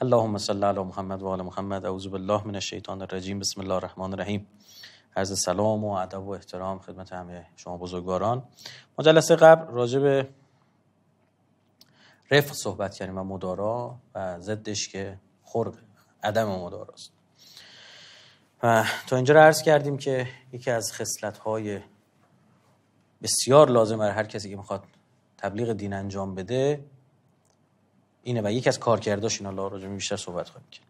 اللهم صل علی محمد و محمد اعوذ بالله من الشیطان الرجیم بسم الله الرحمن الرحیم عرض سلام و ادب و احترام خدمت همه شما بزرگواران ما قبل راجع به رفق صحبت کردیم و مدارا و ضدش که خرق عدم مداراست و تا اینجا را عرض کردیم که یکی از های بسیار لازم بر هر کسی که میخواد تبلیغ دین انجام بده اینه و یکی از کارکرداش اینا الله جمعی بیشتر صحبت خواهیم کرد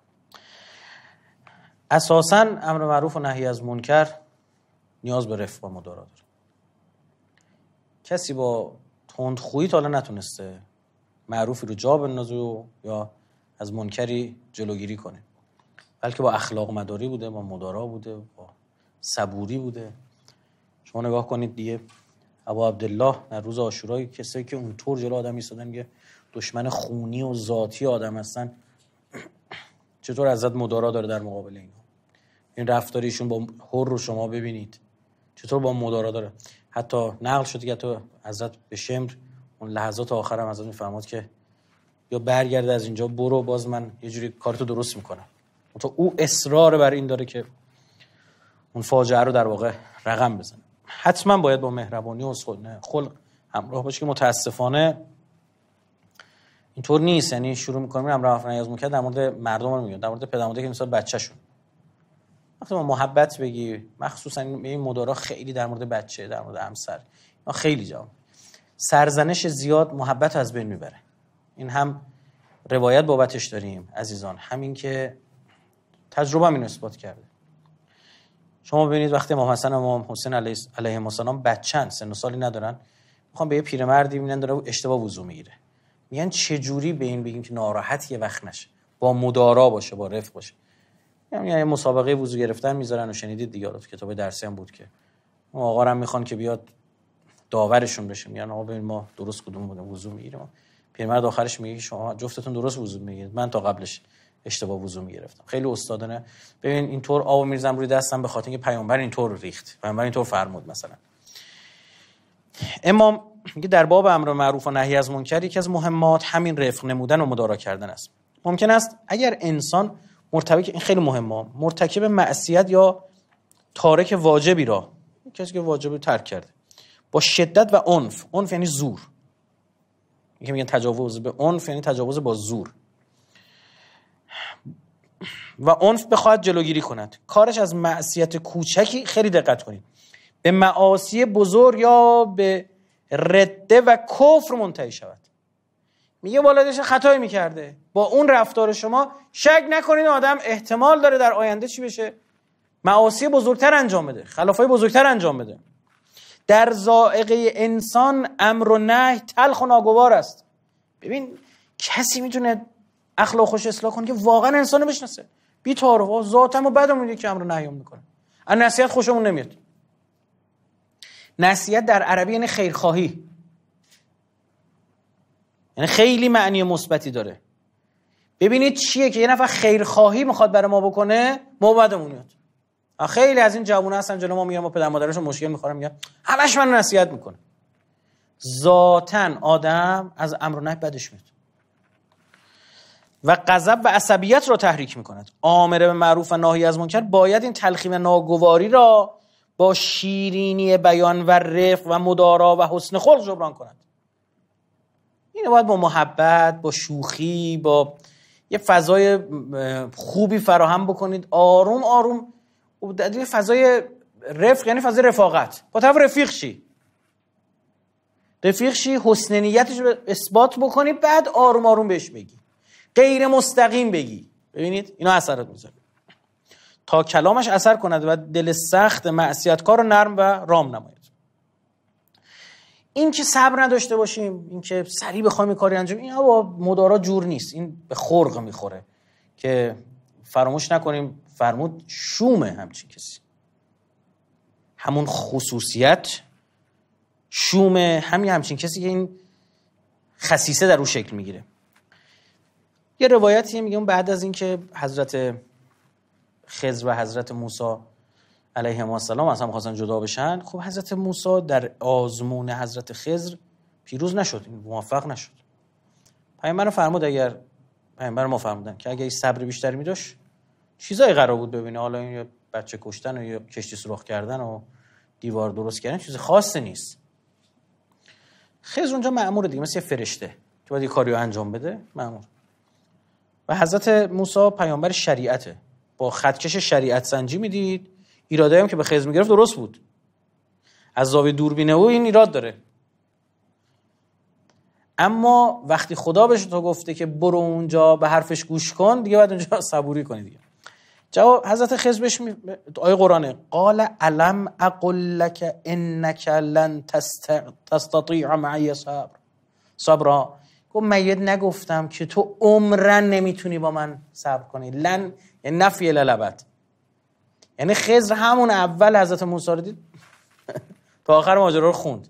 اساسا امر معروف و نهی از منکر نیاز به رفق و مدارا داره کسی با تندخویی تا حالا نتونسته معروفی رو جا بندازه و یا از منکری جلوگیری کنه بلکه با اخلاق مداری بوده با مدارا بوده با صبوری بوده شما نگاه کنید دیگه ابو عبدالله در روز آشورا کسی که اونطور جلو آدم ایستادن میگه دشمن خونی و ذاتی آدم هستن چطور ازت مدارا داره در مقابل اینا این رفتاریشون با هر رو شما ببینید چطور با مدارا داره حتی نقل شده که تو حضرت به شمر اون لحظات آخر هم حضرت میفرماد که یا برگرد از اینجا برو باز من یه جوری کارتو درست میکنم حتی تو او اصرار بر این داره که اون فاجعه رو در واقع رقم بزنه حتما باید با مهربانی و خلق همراه باشه که متاسفانه اینطور نیست یعنی شروع میکنیم میرم رفت نیاز میکرد در مورد مردم رو میگه در مورد مادر که مثلا بچهشون وقتی ما محبت بگی مخصوصا این مدارا خیلی در مورد بچه در مورد همسر خیلی جواب سرزنش زیاد محبت از بین میبره این هم روایت بابتش داریم عزیزان همین که تجربه اینو اثبات کرده شما ببینید وقتی امام حسن امام حسین علیه السلام بچن سن و سالی ندارن میخوان به یه پیرمردی میبینن داره اشتباه وضو میگیره میگن چه جوری به این بگیم که ناراحت یه وقت نشه با مدارا باشه با رفق باشه یعنی یه مسابقه وضو گرفتن میذارن و شنیدید دیگه تو کتاب درسی هم بود که آقا هم میخوان که بیاد داورشون بشه میگن آقا ببین ما درست کدوم بودیم وضو میگیریم پیرمرد آخرش میگه شما جفتتون درست وضو میگیرید من تا قبلش اشتباه وضو میگرفتم خیلی استادانه ببین اینطور آب میرزم روی دستم به خاطر اینکه پیامبر اینطور ریخت پیامبر اینطور فرمود مثلا امام میگه در باب امر معروف و نهی از منکر یکی از مهمات همین رفق نمودن و مدارا کردن است ممکن است اگر انسان مرتبط این خیلی مهمه مرتکب معصیت یا تارک واجبی را کسی که واجبی ترک کرده با شدت و عنف عنف یعنی زور که میگن تجاوز به عنف یعنی تجاوز با زور و عنف بخواهد جلوگیری کند کارش از معصیت کوچکی خیلی دقت کنید به معاصی بزرگ یا به رده و کفر منتهی شود میگه والدش خطایی میکرده با اون رفتار شما شک نکنید آدم احتمال داره در آینده چی بشه معاصی بزرگتر انجام بده خلافای بزرگتر انجام بده در زائقه انسان امر و نهی تلخ و ناگوار است ببین کسی میتونه اخلاق خوش اصلاح کنه که واقعا انسانو بشناسه بی تعارف ذاتم و بدمون که امر و نهی میکنه نصیحت خوشمون نمیاد نصیحت در عربی یعنی خیرخواهی یعنی خیلی معنی مثبتی داره ببینید چیه که یه نفر خیرخواهی میخواد برای ما بکنه ما میاد خیلی از این جوونه هستن جلو ما میان و پدر مادرشون مشکل میخورن میگن همش منو نصیحت میکنه ذاتا آدم از امر و بدش میاد و غضب و عصبیت رو تحریک میکند آمر به معروف و ناهی از منکر باید این تلخیم ناگواری را با شیرینی بیان و رفق و مدارا و حسن خلق جبران کند اینو باید با محبت با شوخی با یه فضای خوبی فراهم بکنید آروم آروم یه فضای رفق یعنی فضای رفاقت با طرف رفیق شی رفیق شی حسن رو اثبات بکنی بعد آروم آروم بهش بگی غیر مستقیم بگی ببینید اینا اثرت میذاره تا کلامش اثر کند و دل سخت معصیتکار رو نرم و رام نماید این که صبر نداشته باشیم این که سریع بخوایم کاری انجام این با مدارا جور نیست این به خرق میخوره که فراموش نکنیم فرمود شومه همچین کسی همون خصوصیت شومه همین همچین کسی که این خصیصه در او شکل میگیره یه روایتیه میگه بعد از اینکه حضرت خضر و حضرت موسی علیه السلام از هم خواستن جدا بشن خب حضرت موسی در آزمون حضرت خضر پیروز نشد موفق نشد پیامبر فرمود اگر پیامبر ما فرمودن که اگر صبر بیشتری میداش چیزای قرار بود ببینه حالا این بچه کشتن و یا کشتی سرخ کردن و دیوار درست کردن چیز خاصی نیست خضر اونجا مأمور دیگه مثل فرشته که باید یه انجام بده مأمور و حضرت موسی پیامبر شریعته با خطکش شریعت سنجی میدید ایرادایی هم که به خیز میگرفت درست بود از زاویه دوربینه او این ایراد داره اما وقتی خدا بهش تو گفته که برو اونجا به حرفش گوش کن دیگه بعد اونجا صبوری کنی دیگه جواب حضرت خز بهش آیه قرآنه قال علم اقل لك انك لن تستطيع معي صبر صبرا گفت من نگفتم که تو عمرن نمیتونی با من صبر کنی لن یعنی نفی للبت یعنی خضر همون اول حضرت موسی دید تا آخر ماجرا رو خوند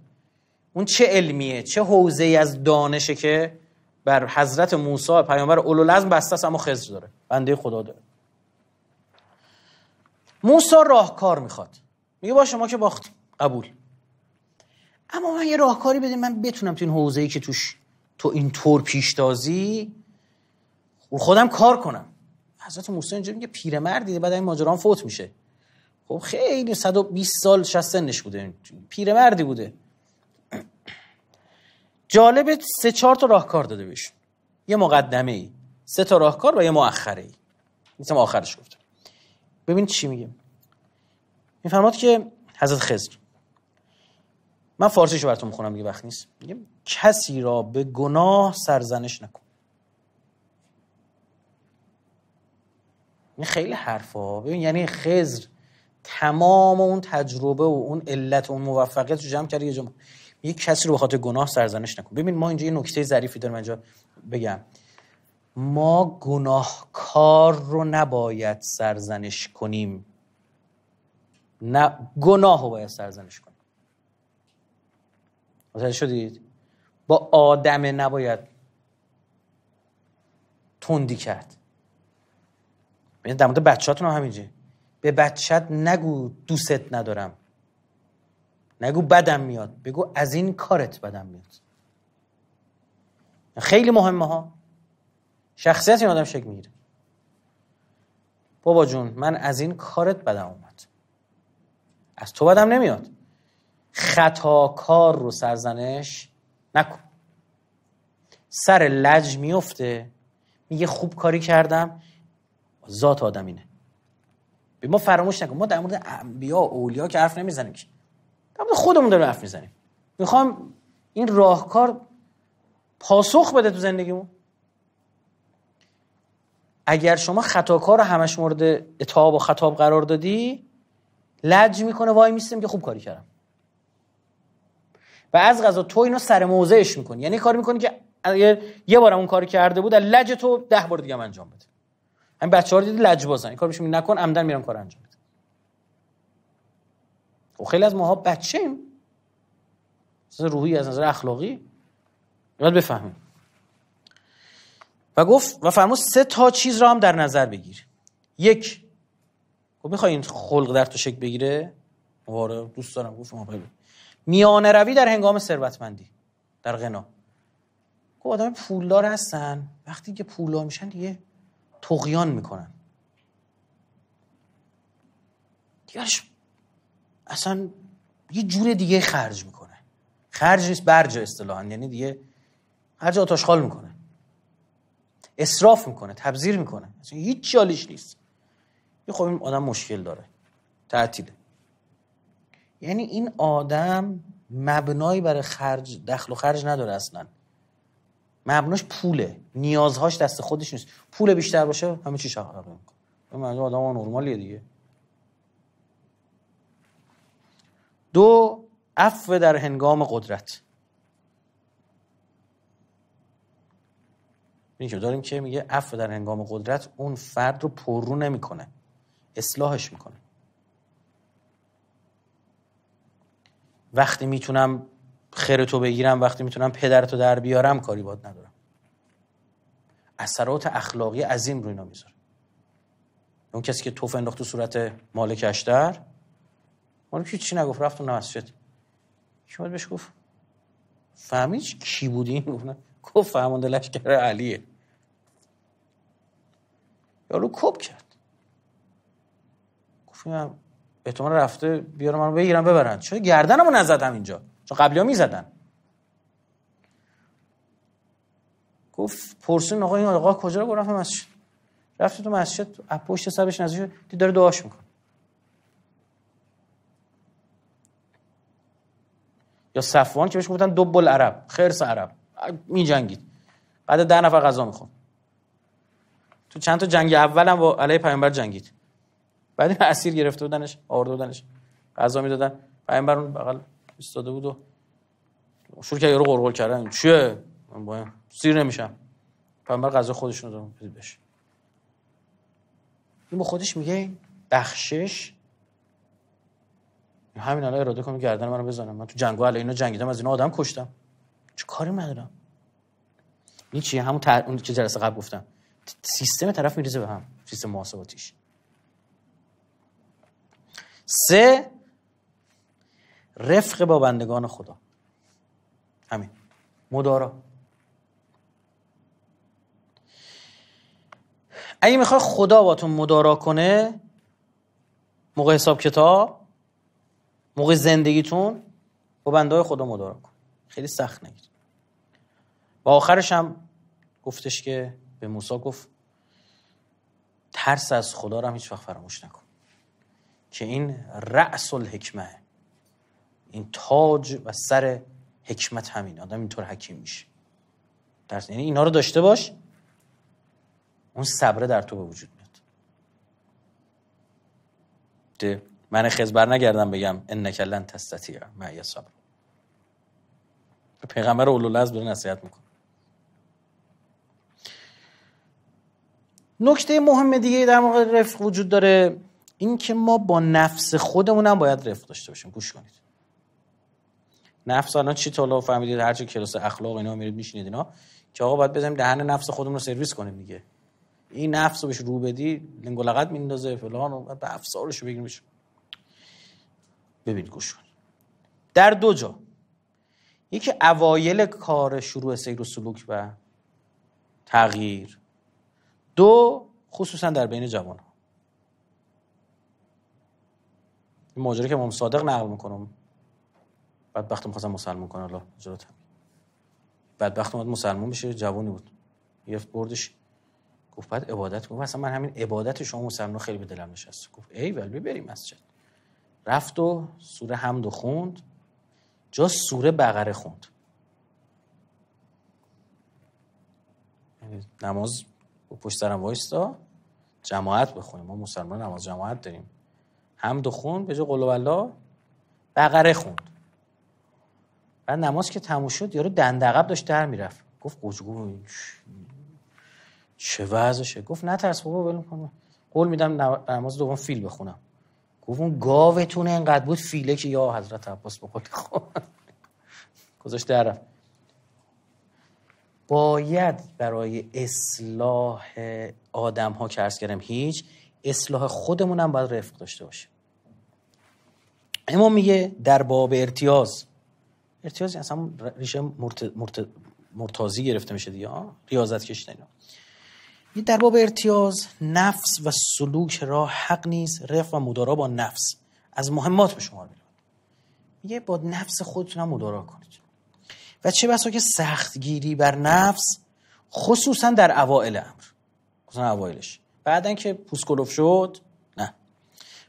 اون چه علمیه چه حوزه از دانشه که بر حضرت موسی پیامبر لازم بسته است اما خضر داره بنده خدا داره موسی راهکار میخواد میگه با شما که باخت قبول اما من یه راهکاری بدین من بتونم تو این حوزه ای که توش تو این اینطور پیشتازی خودم کار کنم حضرت موسی اینجا میگه دیده بعد این ماجران فوت میشه خب خیلی 120 سال 60 سنش بوده پیرمردی بوده جالب سه چهار تا راهکار داده بهش یه مقدمه ای سه تا راهکار و یه مؤخره ای مثل آخرش گفتم ببین چی میگه میفرماد که حضرت خضر من فارسیشو براتون میخونم دیگه وقت نیست میگه کسی را به گناه سرزنش نکن این خیلی حرفا ببین یعنی خزر تمام اون تجربه و اون علت و اون موفقیت رو جمع کرد یه جمع یه کسی رو خاطر گناه سرزنش نکن ببین ما اینجا یه نکته ظریفی دارم اینجا بگم ما گناهکار رو نباید سرزنش کنیم نه گناه رو باید سرزنش کنیم شدید با آدم نباید تندی کرد من یعنی در مورد بچه‌هاتون هم همینجه به بچت نگو دوستت ندارم نگو بدم میاد بگو از این کارت بدم میاد خیلی مهمه ها شخصیت این آدم شکل میگیره بابا جون من از این کارت بدم اومد از تو بدم نمیاد خطا کار رو سرزنش نکن سر لج میفته میگه خوب کاری کردم ذات آدمینه به ما فراموش نکن ما در مورد انبیا و اولیا که حرف نمیزنیم که در مورد خودمون داریم حرف میزنیم میخوام این راهکار پاسخ بده تو زندگیمون اگر شما خطاکار رو همش مورد اتاب و خطاب قرار دادی لج میکنه وای میستیم که خوب کاری کردم و از غذا تو اینو سر موضعش میکنی یعنی کار میکنی که اگر یه بارم اون کار کرده بود لج تو ده بار دیگه انجام بده این بچه‌ها رو دیدی لجبازن این کار میشه نکن عمدن میرم کار انجام میدن و خب خیلی از ماها بچه‌ایم از روحی از نظر اخلاقی باید بفهمیم و گفت و فرمود سه تا چیز رو هم در نظر بگیر یک خب میخوای این خلق در تو شک بگیره واره دوست دارم گفت بله. میانه روی در هنگام ثروتمندی در غنا گفت آدم پولدار هستن وقتی که پولدار میشن دیگه تقیان میکنن دیگرش اصلا یه جور دیگه خرج میکنه خرج نیست برج اصطلاحا یعنی دیگه خرج آتاشخال میکنه اصراف میکنه تبذیر میکنه اصلا هیچ چالش نیست خب این آدم مشکل داره تعطیله یعنی این آدم مبنایی برای خرج دخل و خرج نداره اصلا مبناش پوله نیازهاش دست خودش نیست پول بیشتر باشه همه چی شغل میکنه این آدم ها نرمالیه دیگه دو عفو در هنگام قدرت که داریم که میگه عفو در هنگام قدرت اون فرد رو پررو نمیکنه اصلاحش میکنه وقتی میتونم تو بگیرم وقتی میتونم پدرتو در بیارم کاری باد ندارم اثرات اخلاقی عظیم روی اینا میذاره اون کسی که توف انداخت تو صورت مالک اشتر مالک چی نگفت رفت اون چی شما بهش گفت فهمید کی بودی گفت فهمون دلش کره علیه یارو کب کرد گفتم احتمال رفته بیارم منو بگیرم ببرن چرا گردنمو نزدم اینجا چون قبلی ها میزدن گفت پرسون آقا این آقا کجا رو گرفت مسجد رفت تو مسجد پشت پشت سبش نزدیک دید داره دعاش میکن یا صفوان که بهش گفتن دوبل عرب خرس عرب می جنگید بعد ده نفر غذا میخون تو چند تا جنگ اول هم با علیه پیامبر جنگید بعد این اسیر گرفته بودنش آورده بودنش غذا میدادن پیامبر اون بغل ایستاده بود و شروع کرد یارو قرقر کردن چیه من سیر نمیشم پیامبر غذا خودشون رو بشه این با خودش میگه بخشش همین الان اراده کنم گردن منو بزنم من تو جنگو علی اینا جنگیدم از اینا آدم کشتم چه کاری ندارم این چیه همون اون که جلسه قبل گفتم سیستم طرف میریزه به هم سیستم محاسباتیش سه رفق با بندگان خدا همین مدارا اگه میخوای خدا باتون مدارا کنه موقع حساب کتاب موقع زندگیتون با بندهای خدا مدارا کن خیلی سخت نگیر و آخرش هم گفتش که به موسی گفت ترس از خدا رو هم هیچ وقت فراموش نکن که این رأس الحکمه این تاج و سر حکمت همین آدم اینطور حکیم میشه درست یعنی اینا رو داشته باش اون صبره در تو به وجود میاد ده من خزبر نگردم بگم ان نکلن تستتی معی صبر پیغمبر از بره نصیحت میکن نکته مهم دیگه در مورد رفق وجود داره این که ما با نفس خودمونم باید رفق داشته باشیم گوش کنید نفس الان چی تولو فهمیدید هر چه کلاس اخلاق اینا میرید میشینید اینا که آقا باید بزنیم دهن نفس خودمون رو سرویس کنیم دیگه این نفس رو بهش رو بدی لنگ لغت میندازه فلان و به افسارش رو بگیریمش ببین گوش در دو جا یکی اوایل کار شروع سیر و سلوک و تغییر دو خصوصا در بین جوان ها این ماجرا که امام صادق نقل میکنم وقتم خواستم مسلمان کنه الله جلوت بعد بدبخت اومد مسلمون بشه جوانی بود گرفت بردش گفت بعد عبادت گفت اصلا من همین عبادت شما مسلمان خیلی به دلم نشست گفت ای ول بریم مسجد رفت و سوره حمد خوند جا سوره بقره خوند یعنی نماز و پشت سرم وایستا جماعت بخونیم ما مسلمان نماز جماعت داریم حمد خوند به جا الله بقره خوند بعد نماز که تموم شد یارو دندقب داشت در میرفت گفت قجگو چه وضعشه گفت نترس بابا ول کن قول میدم نماز دوم فیل بخونم گفت اون گاوتون انقدر بود فیله که یا حضرت عباس خود خب. گذاشت در رفت باید برای اصلاح آدم ها که ارز کردم هیچ اصلاح خودمونم باید رفق داشته باشه اما میگه در باب ارتیاز ارتیاز اصلا ریشه مرت... مرت... مرتازی گرفته میشه دیگه ریاضت یه در باب ارتیاز نفس و سلوک را حق نیست رف و مدارا با نفس از مهمات به شما میره میگه با نفس خودتون هم مدارا کنید و چه بسا که سختگیری بر نفس خصوصا در اوائل امر خصوصا اوائلش بعدن که پوسکولوف شد نه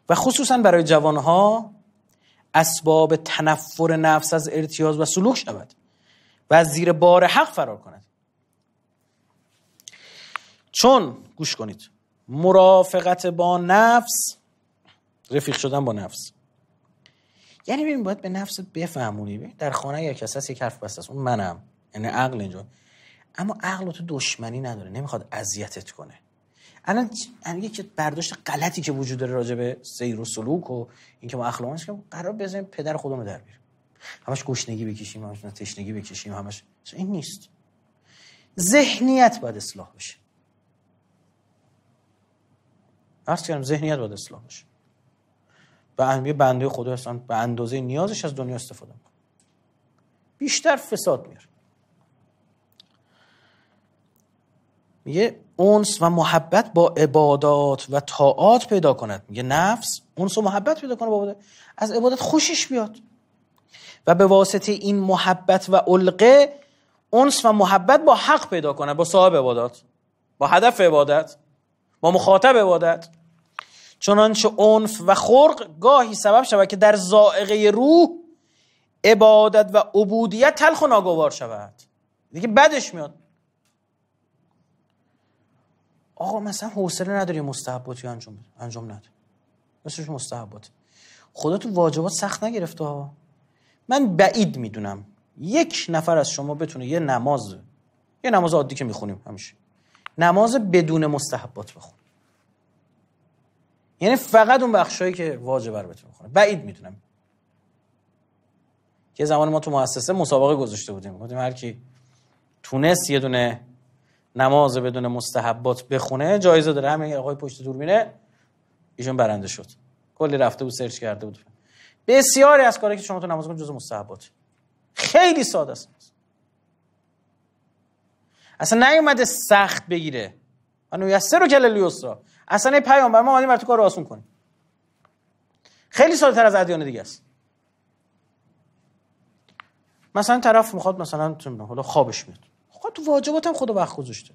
و خصوصا برای جوانها اسباب تنفر نفس از ارتیاز و سلوک شود و از زیر بار حق فرار کند چون گوش کنید مرافقت با نفس رفیق شدن با نفس یعنی ببین باید به نفس بفهمونی ببین در خانه یک کس یک حرف بسته است اون منم یعنی عقل اینجا اما عقل تو دشمنی نداره نمیخواد اذیتت کنه الان یک برداشت غلطی که وجود داره راجع به سیر و سلوک و اینکه ما اخلاقش که قرار بزنیم پدر خودمون در بیاریم همش گشنگی بکشیم همش تشنگی بکشیم همش این نیست ذهنیت باید اصلاح بشه عرض کردم ذهنیت باید اصلاح بشه به بنده خدا هستن به اندازه نیازش از دنیا استفاده میکنه بیشتر فساد میاره میگه اونس و محبت با عبادات و طاعات پیدا کند میگه نفس اونس و محبت پیدا کنه با از عبادت خوشش بیاد و به واسطه این محبت و علقه اونس و محبت با حق پیدا کنه با صاحب عبادات با هدف عبادت با مخاطب عبادت چنانچه عنف و خرق گاهی سبب شود که در زائقه روح عبادت و عبودیت تلخ و ناگوار شود دیگه بدش میاد آقا مثلا حوصله نداری مستحباتی انجام انجام نده مثلش مستحبات خدا تو واجبات سخت نگرفته ها من بعید میدونم یک نفر از شما بتونه یه نماز یه نماز عادی که میخونیم همیشه نماز بدون مستحبات بخون یعنی فقط اون بخشایی که واجبه رو بتونه بخونه بعید میدونم که زمان ما تو مؤسسه مسابقه گذاشته بودیم گفتیم هر کی تونست یه دونه نماز بدون مستحبات بخونه جایزه داره همین آقای پشت دوربینه ایشون برنده شد کلی رفته بود سرچ کرده بود بسیاری از کاری که شما تو نماز کن جز مستحبات خیلی ساده است اصلا نیومده سخت بگیره و یسر و کل اصلا پیام بر ما اومدیم بر تو کار رو آسون کنیم خیلی ساده تر از ادیان دیگه است مثلا طرف میخواد مثلا حالا خوابش میاد خب تو واجباتم خدا وقت گذاشته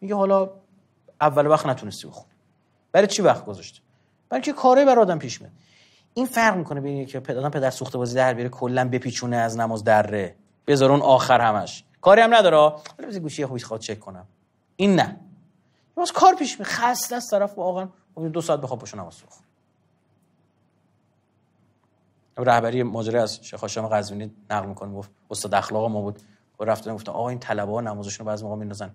میگه حالا اول وقت نتونستی بخون برای چی وقت گذاشته بلکه کاری بر آدم پیش میاد این فرق میکنه بین که آدم پدر سوخته بازی در بیاره کلا بپیچونه از نماز دره بذار آخر همش کاری هم نداره حالا بذار گوشی خوبی خواهد چک کنم این نه باز کار پیش می خسته از طرف با آقا خب دو ساعت بخواب بشه نماز بخون رهبری ماجرا از شیخ هاشم قزوینی نقل میکنه گفت استاد اخلاق ما بود و رفتن گفتن آقا این طلبه ها نمازشون رو بعضی موقع میندازن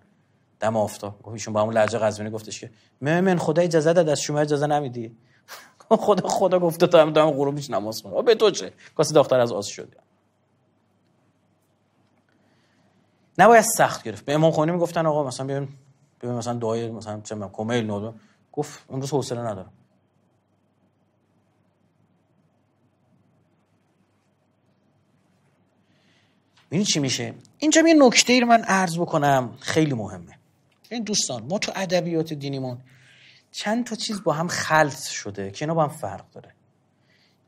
دم افتاد گفت ایشون با همون لهجه قزوینی گفتش که من خدا اجازه داد از شما اجازه نمیدی خدا خدا گفته تا هم دارم غروبش نماز خونم به تو چه کاسه دختر از آس شد نباید سخت گرفت به امام می میگفتن آقا مثلا بیایم مثلا دعای مثلا چه کمیل نود گفت امروز حوصله ندارم این چی میشه اینجا یه نکته ای رو من عرض بکنم خیلی مهمه این دوستان ما تو ادبیات دینیمون چند تا چیز با هم خلط شده که اینا با هم فرق داره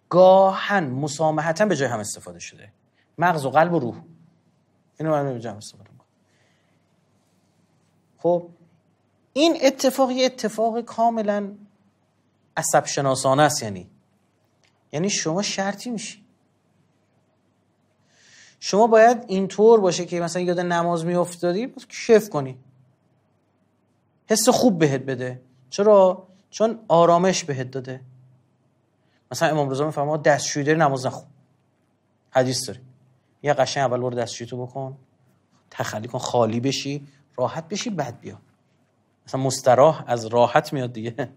گاهن مسامحتا به جای هم استفاده شده مغز و قلب و روح اینو من به جای استفاده میکنم خب این اتفاق یه اتفاق کاملا عصب است یعنی یعنی شما شرطی میشی شما باید اینطور باشه که مثلا یاد نماز میافتادی کف کنی حس خوب بهت بده چرا چون آرامش بهت داده مثلا امام رضا میفرما دستشوی داری نماز نخون حدیث داری یه قشنگ اول برو دستشویی تو بکن تخلی کن خالی بشی راحت بشی بعد بیا مثلا مستراح از راحت میاد دیگه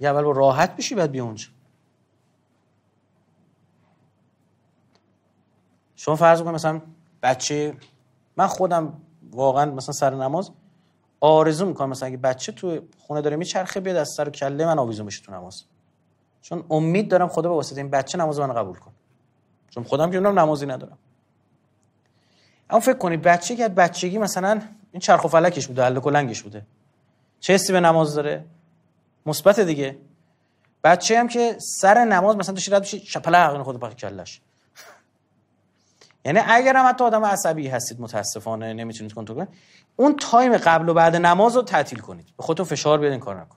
یه اول برو راحت بشی بعد بیا اونجا شما فرض کنید مثلا بچه من خودم واقعا مثلا سر نماز آرزو میکنم مثلا اگه بچه تو خونه داره میچرخه بیاد از سر کله من آویزون بشه تو نماز چون امید دارم خدا به واسطه این بچه نماز من قبول کن چون خودم که اونم نمازی ندارم اما فکر کنید بچه که بچگی مثلا این چرخ و فلکش بوده حل و بوده چه حسی به نماز داره مثبت دیگه بچه هم که سر نماز مثلا تو شیرت بشی شپلق خود پاک کلش یعنی اگر هم حتی آدم عصبی هستید متاسفانه نمیتونید کنترل کنید اون تایم قبل و بعد نماز رو تعطیل کنید به خودتون فشار بیارید کار نکن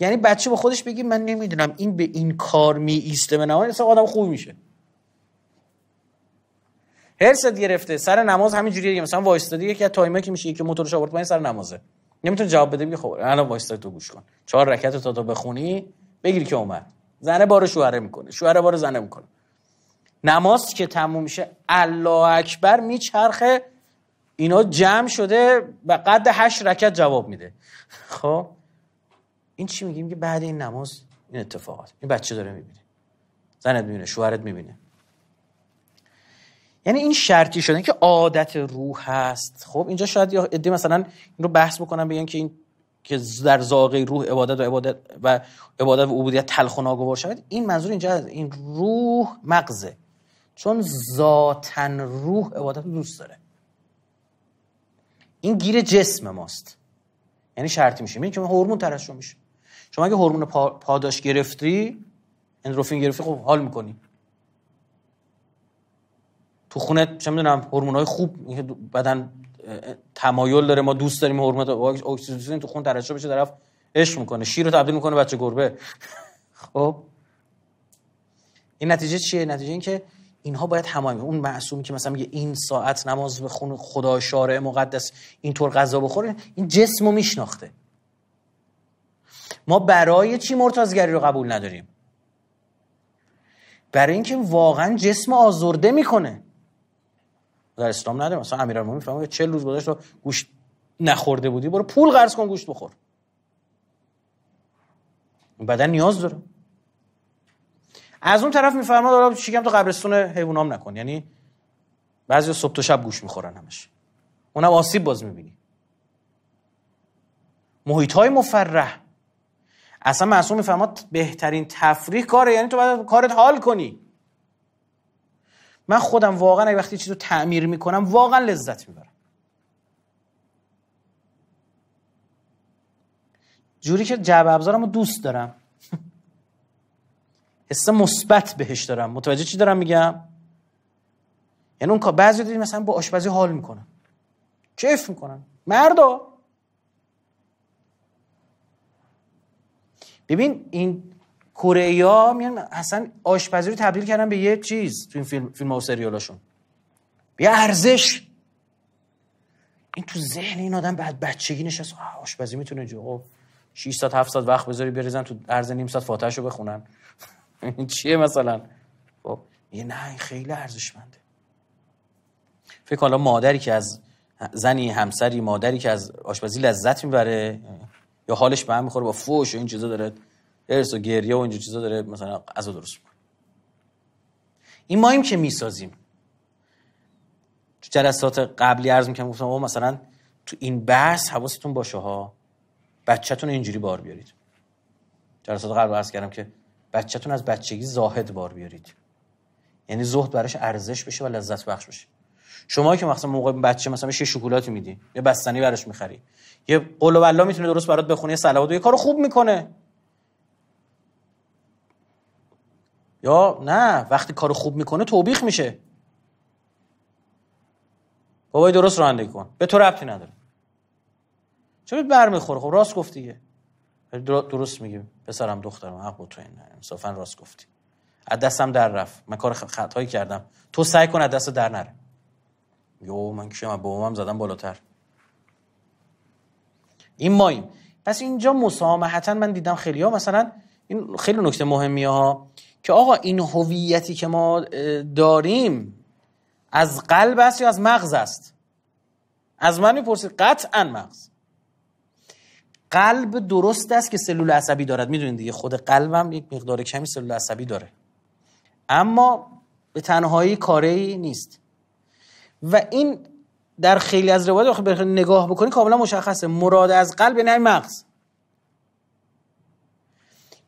یعنی بچه به خودش بگی من نمیدونم این به این کار می ایسته به نماز اصلا آدم خوب میشه صد گرفته سر نماز همینجوریه دیگه مثلا دادی یکی از تایمایی که میشه که موتورش آورد پایین سر نمازه نمیتونه جواب بده میگه خب الان وایس تو گوش کن چهار رکعت تا تا بخونی بگیری که اومد زنه بار شوهره میکنه شوهره بار زنه میکنه نماز که تموم میشه الله اکبر میچرخه اینا جمع شده به قد هشت رکت جواب میده خب این چی میگیم که بعد این نماز این اتفاقات این بچه داره میبینه زنت میبینه شوهرت میبینه یعنی این شرطی شده که عادت روح هست خب اینجا شاید یا مثلا این رو بحث بکنم بگن که این که در زاغه روح عبادت و عبادت و عبادت و عبودیت تلخ و ناگوار این منظور اینجا این روح مغزه چون ذاتن روح عبادت دوست داره این گیر جسم ماست یعنی شرطی میشه میگه که هورمون ترشح میشه شما اگه هورمون پاداش گرفتی اندروفین گرفتی خب حال میکنی تو خونه چه میدونم هورمون های خوب بدن تمایل داره ما دوست داریم هورمون اکسیتوسین تو خون ترشح بشه طرف عشق میکنه شیر رو تبدیل میکنه بچه گربه خب این نتیجه چیه نتیجه این که اینها باید همایم اون معصومی که مثلا میگه این ساعت نماز بخون خدا شارع مقدس اینطور غذا بخوره این جسم رو میشناخته ما برای چی مرتازگری رو قبول نداریم برای اینکه واقعا جسم آزرده میکنه در اسلام نداریم مثلا امیرالمومنین میفهمه 40 روز گذشت رو گوشت نخورده بودی برو پول قرض کن گوشت بخور بدن نیاز داره از اون طرف میفرماد حالا شکم تو قبرستون حیوانام نکن یعنی بعضی صبح تو شب گوش میخورن همش اونم آسیب باز میبینی محیط های مفرح اصلا معصوم میفرماد بهترین تفریح کاره یعنی تو باید کارت حال کنی من خودم واقعا وقتی چیزی رو تعمیر میکنم واقعا لذت میبرم جوری که جعب ابزارم رو دوست دارم حس مثبت بهش دارم متوجه چی دارم میگم یعنی اون بعضی دیدی مثلا با آشپزی حال میکنن کیف میکنن مردا ببین این کره ها میان اصلا آشپزی رو تبدیل کردن به یه چیز تو این فیلم فیلم ها و سریالاشون یه ارزش این تو ذهن این آدم بعد بچگی نشست آشپزی میتونه جو 600 خب، ساعت وقت بذاری بریزن تو ارز نیم ساعت فاتحه رو بخونن چیه مثلا خب یه نه خیلی ارزشمنده فکر حالا مادری که از زنی همسری مادری که از آشپزی لذت میبره یا حالش به هم میخوره با فوش و این چیزا داره ارس و گریه و این چیزا داره مثلا غذا درست میکنه این مایم که میسازیم تو جلسات قبلی عرض میکنم گفتم مثلا تو این بحث حواستون باشه ها بچهتون اینجوری بار بیارید جلسات قبل عرض کردم که بچهتون از بچگی زاهد بار بیارید یعنی زهد براش ارزش بشه و لذت بخش بشه شما که مثلا موقع بچه مثلا یه شکلات میدی یه بستنی براش میخری یه قول و بلا میتونه درست برات بخونه یه صلوات یه کارو خوب میکنه یا نه وقتی کارو خوب میکنه توبیخ میشه بابای درست رانندگی کن به تو ربطی نداره چرا برمیخوره خب راست گفت درست میگی پسرم دخترم حق با تو این انصافا راست گفتی از دستم در رفت من کار خطایی کردم تو سعی کن از دست در نره یو من کیم هم زدم بالاتر این ماییم پس اینجا مسامحتا من دیدم خیلی ها مثلا این خیلی نکته مهمی ها که آقا این هویتی که ما داریم از قلب است یا از مغز است از من میپرسید قطعا مغز قلب درست است که سلول عصبی دارد میدونید دیگه خود قلبم یک مقدار کمی سلول عصبی داره اما به تنهایی کاری نیست و این در خیلی از روایات به خب نگاه بکنی کاملا مشخصه مراد از قلب نه یعنی مغز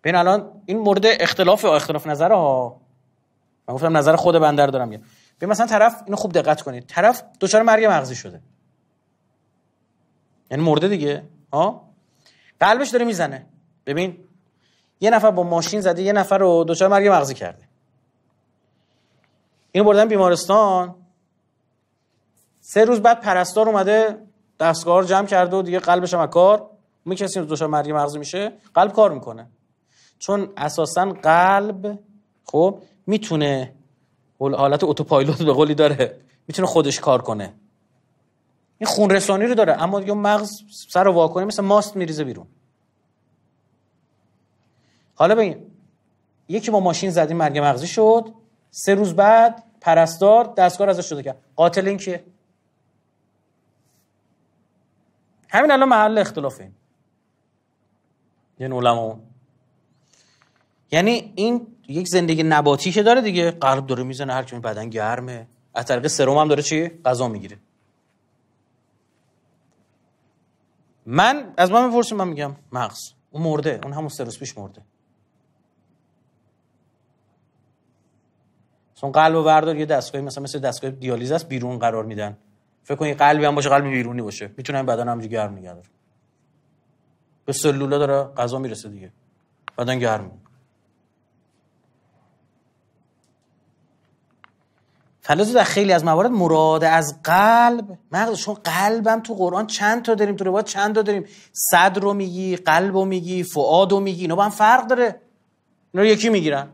بین الان این مورد اختلاف اختلاف نظر ها من گفتم نظر خود بندر دارم میگم مثلا طرف اینو خوب دقت کنید طرف دچار مرگ مغزی شده یعنی مرده دیگه ها قلبش داره میزنه ببین یه نفر با ماشین زده یه نفر رو دچار مرگ مغزی کرده اینو بردن بیمارستان سه روز بعد پرستار اومده دستگاه رو جمع کرده و دیگه قلبش هم کار می کسی دچار مرگ مغزی میشه قلب کار میکنه چون اساسا قلب خب میتونه حالت اتوپایلوت به قولی داره میتونه خودش کار کنه این خون رسانی رو داره اما دیگه مغز سر رو واکنه مثل ماست میریزه بیرون حالا ببین یکی با ماشین زدی مرگ مغزی شد سه روز بعد پرستار دستگار ازش شده کرد قاتل این که همین الان محل اختلافه این یعنی علما یعنی این یک زندگی نباتی که داره دیگه قلب داره میزنه هر کی بدن گرمه از طریق سرم هم داره چی غذا میگیره من از من میپرسیم من میگم مغز اون مرده اون همون سه پیش مرده اون قلب و یه دستگاهی مثلا مثل دستگاه دیالیز است بیرون قرار میدن فکر کنید قلبی هم باشه قلب بیرونی باشه میتونن بدن هم گرم نگه داره به سلولا داره غذا میرسه دیگه بدن گرم فلازم در خیلی از موارد مراد از قلب مغز چون قلبم تو قرآن چند تا داریم تو روایت چند تا داریم صد رو میگی قلب رو میگی فعاد رو میگی اینا با هم فرق داره اینا رو یکی میگیرن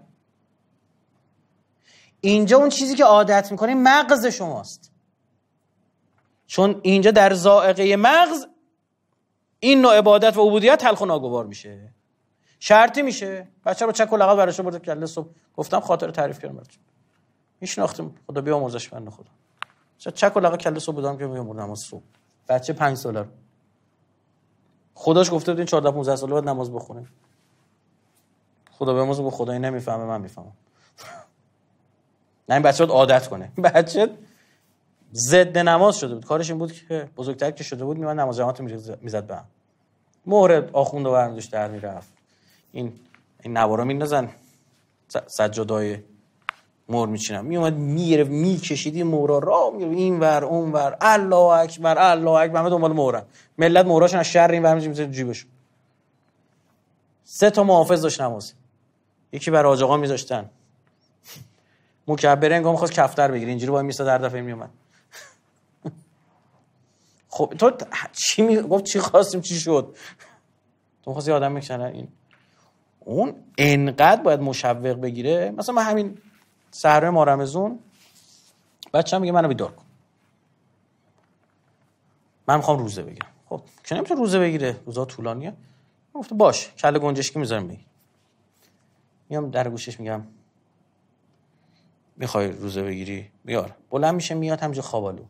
اینجا اون چیزی که عادت میکنه مغز شماست چون اینجا در زائقه مغز این نوع عبادت و عبودیت تلخ و ناگوار میشه شرطی میشه بچه رو چک و لقب براش برده صبح گفتم خاطر تعریف کردم میشناختیم خدا بیامرزش بنده خدا چه چک و لقه کله صبح بودم که میامرد نماز صبح بچه پنج ساله رو خداش گفته بود این 14 15 ساله باید نماز بخونه خدا به با خدایی نمیفهمه من میفهمم نه این بچه عادت کنه بچه ضد نماز شده بود کارش این بود که بزرگتر که شده بود میمن نماز جماعت میزد به هم مهر آخوند و برمیداشت در میرفت این این نوارا میندازن سجادای مور میچینم میومد میره میکشیدی مورا را میره این ور اون ور الله اکبر الله اکبر همه دنبال مورا ملت موراشون از شر این ور میشه جیبشون سه تا محافظ داشت نماز یکی بر آجاقا میذاشتن مکبر انگام خواست کفتر بگیر. اینجوری باید میسته در دفعه میومد خب تو چی می... گفت چی خواستیم چی شد تو خواستی آدم میکشنن این اون انقدر باید مشوق بگیره مثلا ما همین سهره مارمزون بچه هم میگه منو بیدار کن من میخوام روزه بگیرم خب که نمیتونه روزه بگیره روزا طولانیه گفته باش کل گنجشکی میذارم بگیر میام در گوشش میگم میخوای روزه بگیری بیار بلند میشه میاد همجا خوابالو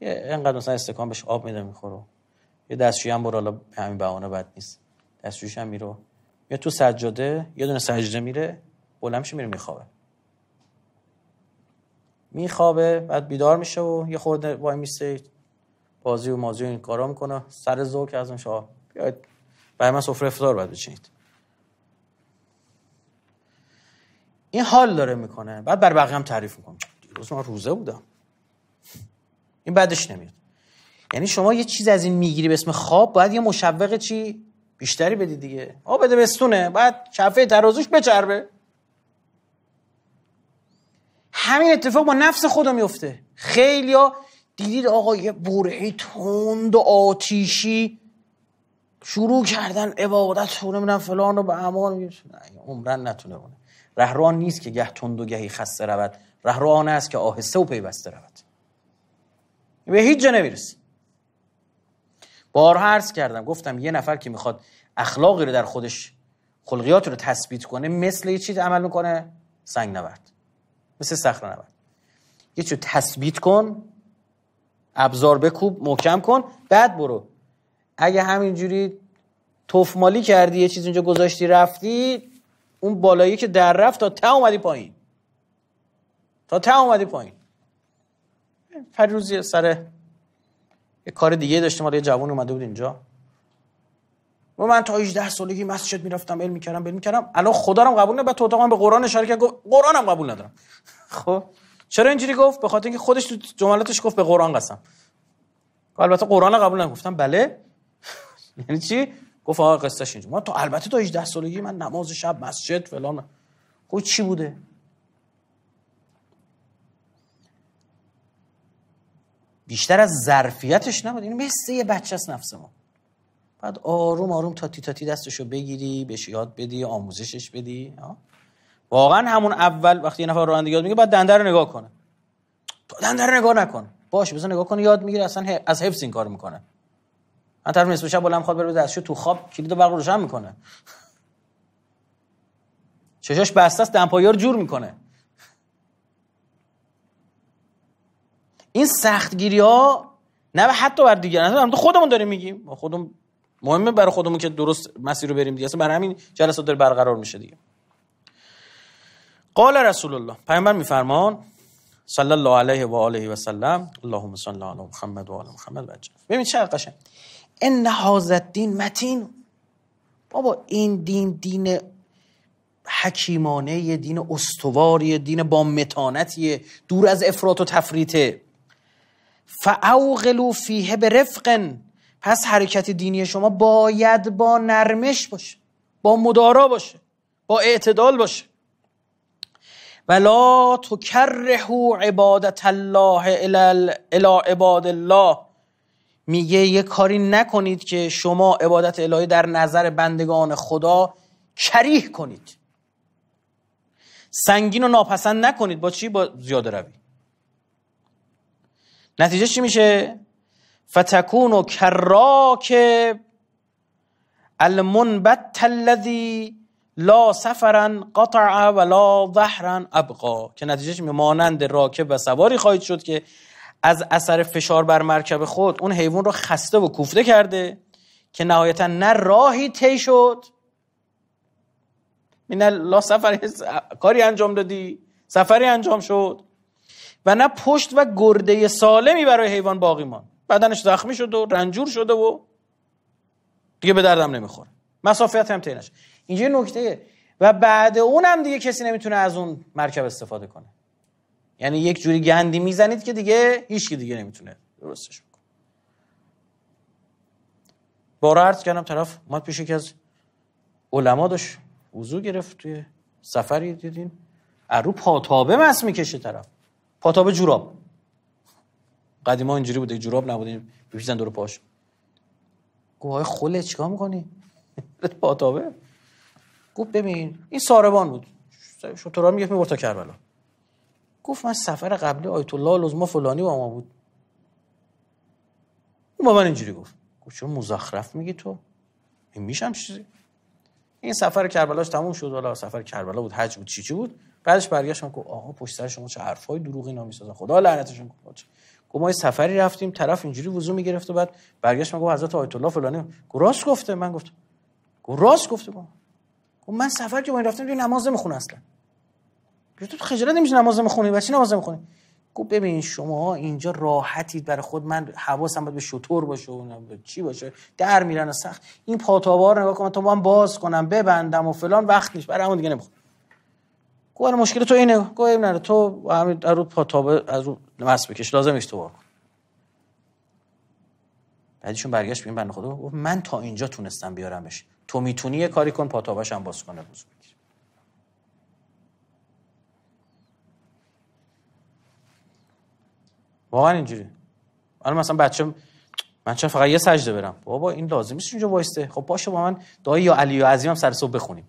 یه انقدر مثلا استکان بهش آب میده میخوره یه دستشویی هم برو حالا همین بهانه بد نیست دستشویش هم میرو میاد تو سجاده یه دونه سجده میره بلند میشه میره میخوابه میخوابه بعد بیدار میشه و یه خورده وای میسته بازی و مازی و این کارا میکنه سر که از اون شاه بیاید برای من سفره افتار باید بچینید این حال داره میکنه بعد بر بقیه هم تعریف میکنم دیروز ما روزه بودم این بعدش نمیاد یعنی شما یه چیز از این میگیری به اسم خواب باید یه مشوق چی بیشتری بدی دیگه آب بده بستونه بعد کفه ترازوش بچربه همین اتفاق با نفس خودم میفته خیلی ها دیدید آقا یه تند و آتیشی شروع کردن عبادت رو نمیدونم فلان رو به امان عمرن نتونه کنه رهروان نیست که گه تند و گهی خسته رود رهروان است که آهسته و پیوسته رود به هیچ جا نمیرسی بارها عرض کردم گفتم یه نفر که میخواد اخلاقی رو در خودش خلقیات رو تثبیت کنه مثل یه چیز عمل میکنه سنگ نورد مثل سخت نبرد یه چیو تثبیت کن ابزار بکوب محکم کن بعد برو اگه همینجوری تفمالی کردی یه چیز اینجا گذاشتی رفتی اون بالایی که در رفت تا تا اومدی پایین تا تا اومدی پایین هر روزی سر یه کار دیگه داشتیم حالا یه جوان اومده بود اینجا و من تا 18 سالگی مسجد میرفتم علم میکردم علم میکردم الان خدا رو قبول بعد تو اتاقم به قرآن اشاره کرد گفت قرآنم قبول ندارم خب چرا اینجوری گفت به خاطر اینکه خودش تو جملاتش گفت به قرآن قسم خب، البته قرآن قبول گفتم بله یعنی چی گفت آقا قصهش اینجوری ما تو البته تا 18 سالگی من نماز شب مسجد فلان خب چی بوده بیشتر از ظرفیتش نبود این یعنی مثل یه بچه نفس ما بعد آروم آروم تا تا تی دستشو بگیری بهش یاد بدی آموزشش بدی واقعا همون اول وقتی یه نفر رانندگی یاد میگه بعد دنده رو نگاه کنه تو دنده رو نگاه نکن باش بزن نگاه کنه یاد میگیره اصلا از حفظ این کار میکنه من طرف نصف شب بلند خواد بره دستشو تو خواب کلید برق روشن میکنه چشاش بسته است رو جور میکنه این سختگیری ها نه حتی بر دیگران خودمون داریم میگیم خودمون مهمه برای خودمون که درست مسیر رو بریم دیگه اصلا برای همین جلسات داره برقرار میشه دیگه قال رسول الله پیامبر میفرمان صلی الله علیه و آله و سلم اللهم صل علی محمد و آل محمد بچه ببین چه قشنگ ان هاذا الدین متین بابا این دین دین حکیمانه دین استواری دین با متانتیه دور از افراط و تفریطه فاوغلو فیه برفقن پس حرکت دینی شما باید با نرمش باشه با مدارا باشه با اعتدال باشه ولا تکرهو عبادت الله الی عباد الله میگه یه کاری نکنید که شما عبادت الهی در نظر بندگان خدا کریه کنید سنگین و ناپسند نکنید با چی با زیاده روی نتیجه چی میشه فتکون کراک المنبت الذي لا سفرا قطع ولا ظهرا ابقا که نتیجهش مانند راکب و سواری خواهید شد که از اثر فشار بر مرکب خود اون حیوان رو خسته و کوفته کرده که نهایتا نه راهی طی شد من لا سفر کاری انجام دادی سفری انجام شد و نه پشت و گرده سالمی برای حیوان باقی ماند بدنش زخمی شد و رنجور شده و دیگه به دردم نمیخوره مسافیت هم تینش اینجا نکته و بعد اونم دیگه کسی نمیتونه از اون مرکب استفاده کنه یعنی یک جوری گندی میزنید که دیگه هیچکی دیگه نمیتونه درستش بکنه بارا عرض کردم طرف ما پیش یکی از علما داشت وضو گرفت توی سفری دیدین ارو پاتابه مس میکشه طرف پاتابه جوراب قدیما اینجوری بوده جوراب نبودیم بپیزن دور پاش های خله چیکار میکنی پاتابه گفت ببین این ساربان بود شطورا میگفت میبرد تا کربلا گفت من سفر قبلی آیت الله لزما فلانی با ما بود اون با من اینجوری گفت گفت چون مزخرف میگی تو این میشم چیزی این سفر کربلاش تموم شد حالا سفر کربلا بود حج بود چی چی بود بعدش برگشت گفت آقا پشت سر شما چه حرفای دروغی نمیسازن خدا لعنتشون کنه گفت ما سفری رفتیم طرف اینجوری وضو میگرفت و بعد برگشت من گفت حضرت آیت الله فلانی گفت راست گفته من گفت گفت راست گفته گفت من سفر که ما رفتیم نماز نمیخونه اصلا گفت تو خجالت نمیشه نماز نمیخونی بچی نماز نمیخونی گفت ببین شما اینجا راحتید برای خود من حواسم باید به شطور باشه و چی باشه در میرن سخت این پاتابار نگاه کنم تا من باز کنم ببندم و فلان وقت نیست برای همون دیگه گویا مشکل تو اینه گوه این نره تو همین رو پاتابه از رو نمس بکش لازم نیست تو کن بعدیشون برگشت ببین بنده خدا من تا اینجا تونستم بیارمش تو میتونی یه کاری کن پاتابش هم باز کنه روز واقعا اینجوری الان مثلا بچه من چرا فقط یه سجده برم بابا این لازم نیست اینجا وایسته خب باشه با من دایی یا علی یا عظیم هم سر صبح بخونیم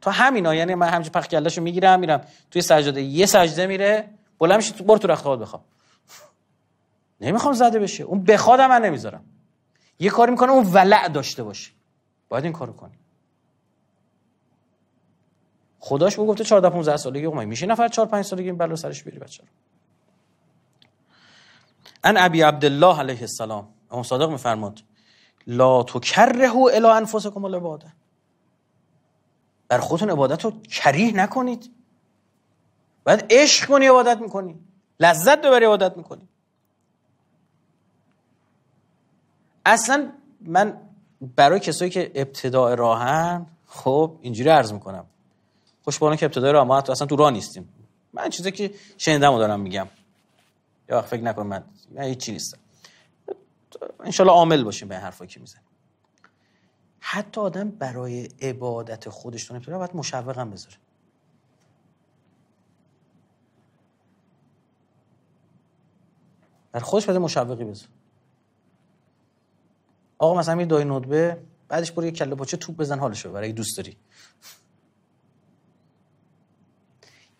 تا همینا یعنی من همج پخ کلاشو میگیرم میرم توی سجاده یه سجده میره بلند میشه تو بر تو رخت خواب بخواب نمیخوام زده بشه اون بخواد من نمیذارم یه کاری میکنه اون ولع داشته باشه باید این کارو کنی خداش بو گفته 14 15 سالگی اومای میشه نفر 4 5 سالگی این بلا سرش بری بچه رو ان ابی عبدالله علیه السلام امام صادق میفرماد لا کرهو الی انفسکم العباده بر خودتون عبادت رو کریه نکنید باید عشق کنی عبادت میکنی لذت ببری عبادت میکنی اصلا من برای کسایی که ابتداع راهن خب اینجوری عرض میکنم خوشبانه که ابتدای راه ما اصلا تو راه نیستیم من چیزی که شنیدم رو دارم میگم یا فکر نکن من من هیچی نیستم انشالله عامل باشیم به حرفایی که میزنیم حتی آدم برای عبادت خودش نمیتونه باید مشوقم بذاره در خودش بده مشوقی بذاره آقا مثلا می دای ندبه بعدش برو یه کله پاچه توپ بزن حالش برای دوست داری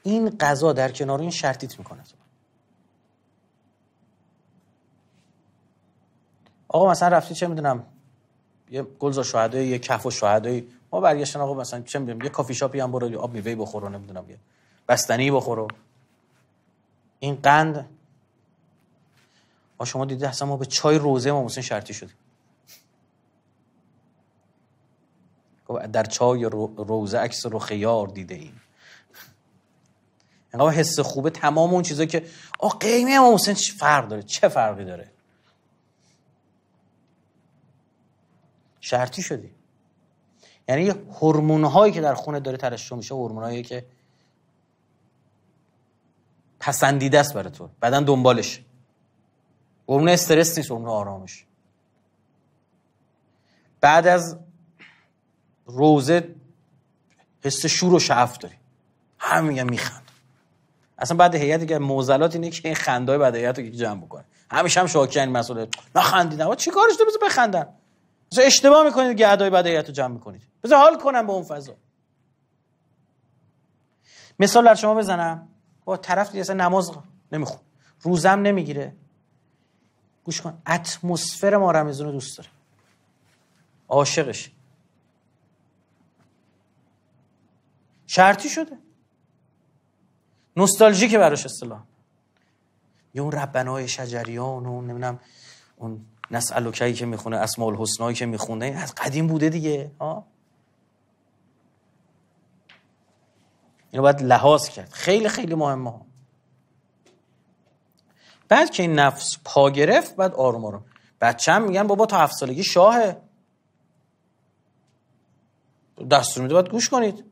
این قضا در کنار این شرطیت میکنه آقا مثلا رفتی چه میدونم یه گلزا شهدای یه کف و شهدای ما برگشتن آقا مثلا چه یه کافی شاپی هم برو آب میوه بخور و نمیدونم بستنی بخور این قند ما شما دیده اصلا ما به چای روزه ما حسین شرطی شدیم خب در چای روزه عکس رو خیار دیده ایم انگار حس خوبه تمام اون چیزا که آ قیمه امام حسین فرق داره چه فرقی داره شرطی شدی یعنی هورمون هایی که در خونه داره ترشح میشه هورمون هایی که پسندیده است برای تو بدن دنبالش هورمون استرس نیست هورمون آرامش بعد از روزه حس شور و شعف داری هم میخند اصلا بعد هیئت که موزلات اینه که این خندای بعد هیئت رو جمع بکنه همیشه هم شاکی این یعنی مسئله نخندیدن و چی کارش داره بخندن مثلا اشتباه میکنید که عدای بدیت رو جمع میکنید بذار حال کنم به اون فضا مثال بر شما بزنم با طرف دیگه نماز نمیخون روزم نمیگیره گوش کن اتمسفر ما رمزون رو دوست داره عاشقش شرطی شده که براش اصطلاح یه اون ربنای شجریان و نمیدونم اون نسالوکی که میخونه اسماء الحسنایی که میخونه از قدیم بوده دیگه ها اینو باید لحاظ کرد خیلی خیلی مهمه ها بعد که این نفس پا گرفت بعد آروم آروم بچه هم میگن بابا تا هفت سالگی شاهه دستور میده باید گوش کنید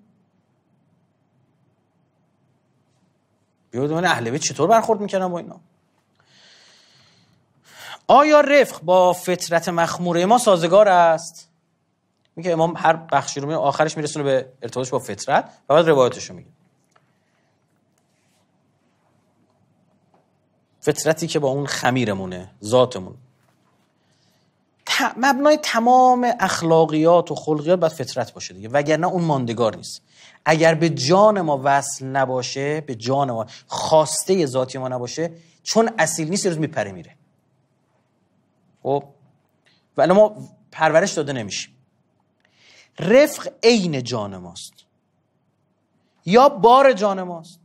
بیاید من اهل بیت چطور برخورد میکنم با اینا آیا رفق با فطرت مخموره ما سازگار است میگه امام هر بخشی رو می آخرش میرسونه به ارتباطش با فطرت و بعد روایتش رو میگه فطرتی که با اون خمیرمونه ذاتمون مبنای تمام اخلاقیات و خلقیات باید فطرت باشه دیگه وگرنه اون ماندگار نیست اگر به جان ما وصل نباشه به جان ما خواسته ذاتی ما نباشه چون اصیل نیست روز میپره میره خب ولی ما پرورش داده نمیشیم رفق عین جان ماست یا بار جان ماست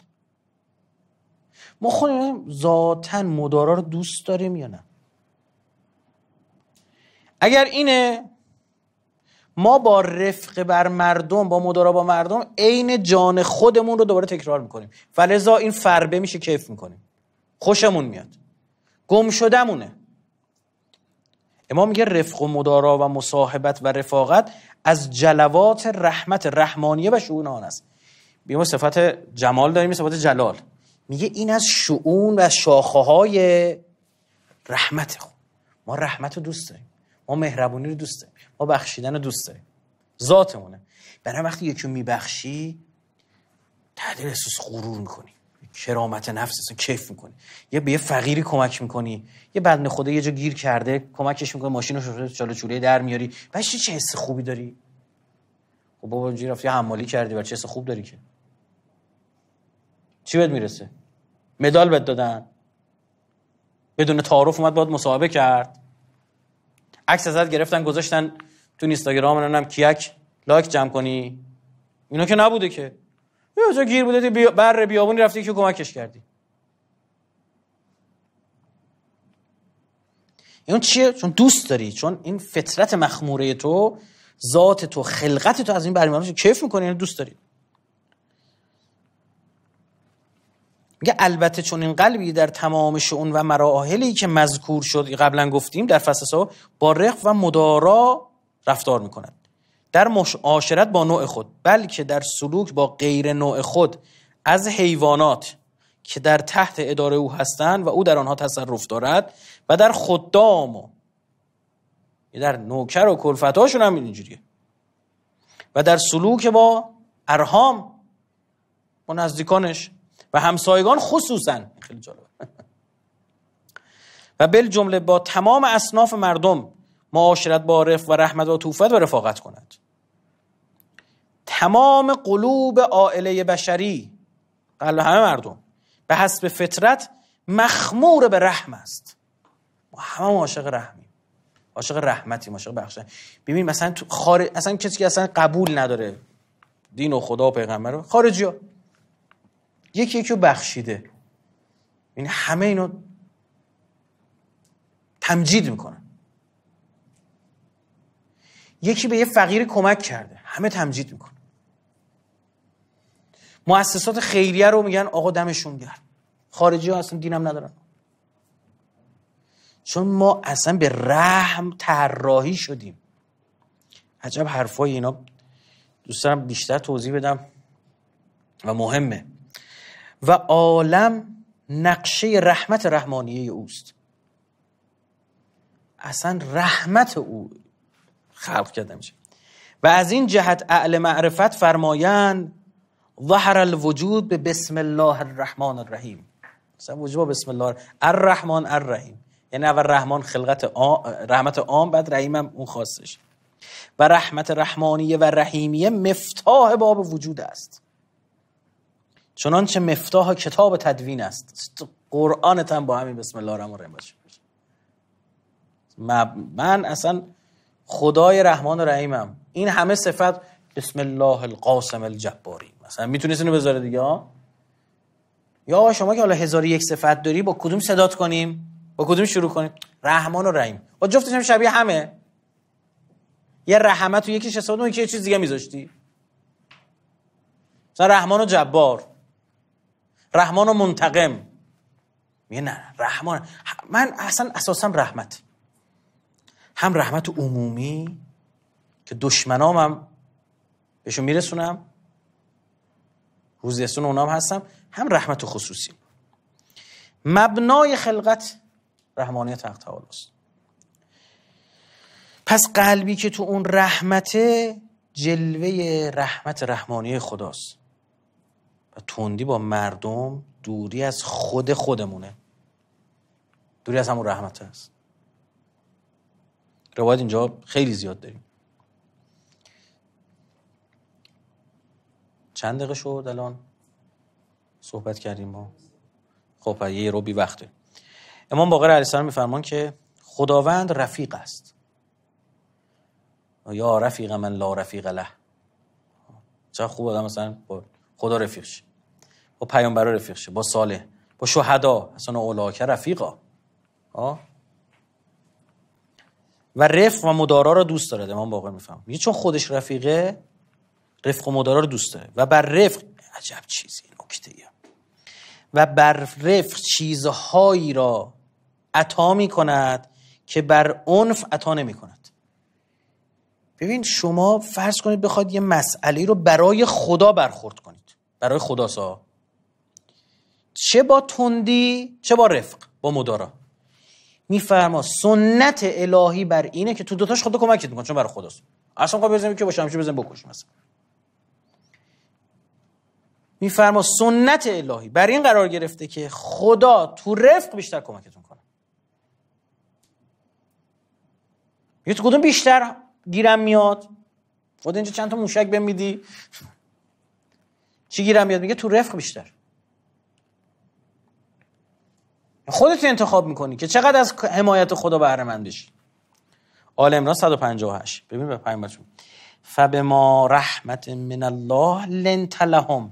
ما خودمون ذاتا مدارا رو دوست داریم یا نه اگر اینه ما با رفق بر مردم با مدارا با مردم عین جان خودمون رو دوباره تکرار میکنیم فلزا این فربه میشه کیف میکنیم خوشمون میاد گم شدمونه امام میگه رفق و مدارا و مصاحبت و رفاقت از جلوات رحمت رحمانیه و شعون آن است ما صفت جمال داریم صفت جلال میگه این از شعون و شاخه های رحمت خود ما رحمت رو دوست داریم ما مهربونی رو دوست داریم ما بخشیدن رو دوست داریم ذاتمونه برای وقتی یکی میبخشی تعدیل احساس غرور میکنی کرامت نفس اصلا کیف میکنی یه به یه فقیری کمک میکنی یه بدن خدا یه جا گیر کرده کمکش میکنی ماشین رو چاله چوله در میاری و چه حس خوبی داری خب بابا اینجوری یه حمالی کردی بر چه حس خوب داری که چی بهت میرسه مدال بهت دادن بدون تعارف اومد باید مصاحبه کرد عکس ازت گرفتن گذاشتن تو اینستاگرام هم کیک لایک جمع کنی اینا که نبوده که یه تو گیر بوده بر بیابونی رفتی که کمکش کردی اون چیه؟ چون دوست داری چون این فطرت مخموره تو ذات تو خلقت تو از این برمیاد کیف میکنی یعنی دوست داری میگه البته چون این قلبی در تمام شعون و مراحلی که مذکور شد قبلا گفتیم در فصل با رق و مدارا رفتار میکند در معاشرت با نوع خود بلکه در سلوک با غیر نوع خود از حیوانات که در تحت اداره او هستند و او در آنها تصرف دارد و در خدام و یعنی در نوکر و کلفتاشون هم اینجوریه و در سلوک با ارهام با نزدیکانش و همسایگان خصوصا خیلی و بل جمله با تمام اصناف مردم معاشرت با و رحمت و توفت و رفاقت کند تمام قلوب عائله بشری قلب همه مردم به حسب فطرت مخمور به رحم است ما همه عاشق رحمی عاشق رحمتی عاشق بخشه ببین مثلا تو خار... اصلا کسی که اصلا قبول نداره دین و خدا و پیغمبر خارجی ها یکی یکی بخشیده این همه اینو تمجید میکنه. یکی به یه فقیر کمک کرده همه تمجید میکنه مؤسسات خیریه رو میگن آقا دمشون گرم خارجی ها اصلا دینم ندارن چون ما اصلا به رحم طراحی شدیم عجب حرفای اینا دوست بیشتر توضیح بدم و مهمه و عالم نقشه رحمت رحمانیه اوست اصلا رحمت او خلق کرده میشه و از این جهت اعل معرفت فرمایند ظهر الوجود به بسم الله الرحمن الرحیم مثلا وجود بسم الله الرحمن الرحیم یعنی اول رحمان خلقت آم، رحمت عام بعد هم اون خاصش و رحمت رحمانیه و رحیمیه مفتاح باب وجود است چنانچه مفتاح کتاب تدوین است قرآنت هم با همین بسم الله الرحمن الرحیم باشه من اصلا خدای رحمان و رحیمم این همه صفت بسم الله القاسم الجباری مثلا میتونید اینو بذاره دیگه ها یا شما که حالا هزار یک صفت داری با کدوم صدات کنیم با کدوم شروع کنیم رحمان و رحیم با جفتش هم شبیه همه یه رحمت و یکیش حساب یکی چیز دیگه میذاشتی مثلا رحمان و جبار رحمان و منتقم میگه نه رحمان من اصلا اساسم رحمت هم رحمت عمومی که دشمنام هم بهشون میرسونم روزیستون اونام هستم هم رحمت خصوصی مبنای خلقت رحمانیت حق پس قلبی که تو اون رحمت جلوه رحمت رحمانی خداست و تندی با مردم دوری از خود خودمونه دوری از همون رحمت است روایت اینجا خیلی زیاد داریم چند دقیقه شد الان صحبت کردیم ما خب یه روبی وقته امام باقر علیه السلام میفرمان که خداوند رفیق است یا رفیق من لا رفیق له چه خوب آدم مثلا با خدا رفیق شه با پیامبر رفیق شه با صالح با شهدا اصلا اولاکه رفیقا آه و رفق و مدارا رو دوست دارد امام باقر میفهم میگه چون خودش رفیقه رفق و مدارا رو دوست داره و بر رفق عجب چیزی نکته و بر رفق چیزهایی را عطا می کند که بر عنف عطا نمی کند ببین شما فرض کنید بخواد یه مسئله رو برای خدا برخورد کنید برای خدا سا چه با تندی چه با رفق با مدارا میفرما سنت الهی بر اینه که تو دوتاش خدا کمکت میکنه چون برای خداست اصلا قابل بزنیم که باشه شمشیر بزنیم بکش مثلا میفرما سنت الهی بر این قرار گرفته که خدا تو رفق بیشتر کمکتون کنه یه تو کدوم بیشتر گیرم میاد خود اینجا چند تا موشک بمیدی چی گیرم میاد میگه تو رفق بیشتر خودت انتخاب میکنی که چقدر از حمایت خدا بهره مند بشی آل عمران 158 ببین به پیامبرشون فبما رحمت من الله لنت لهم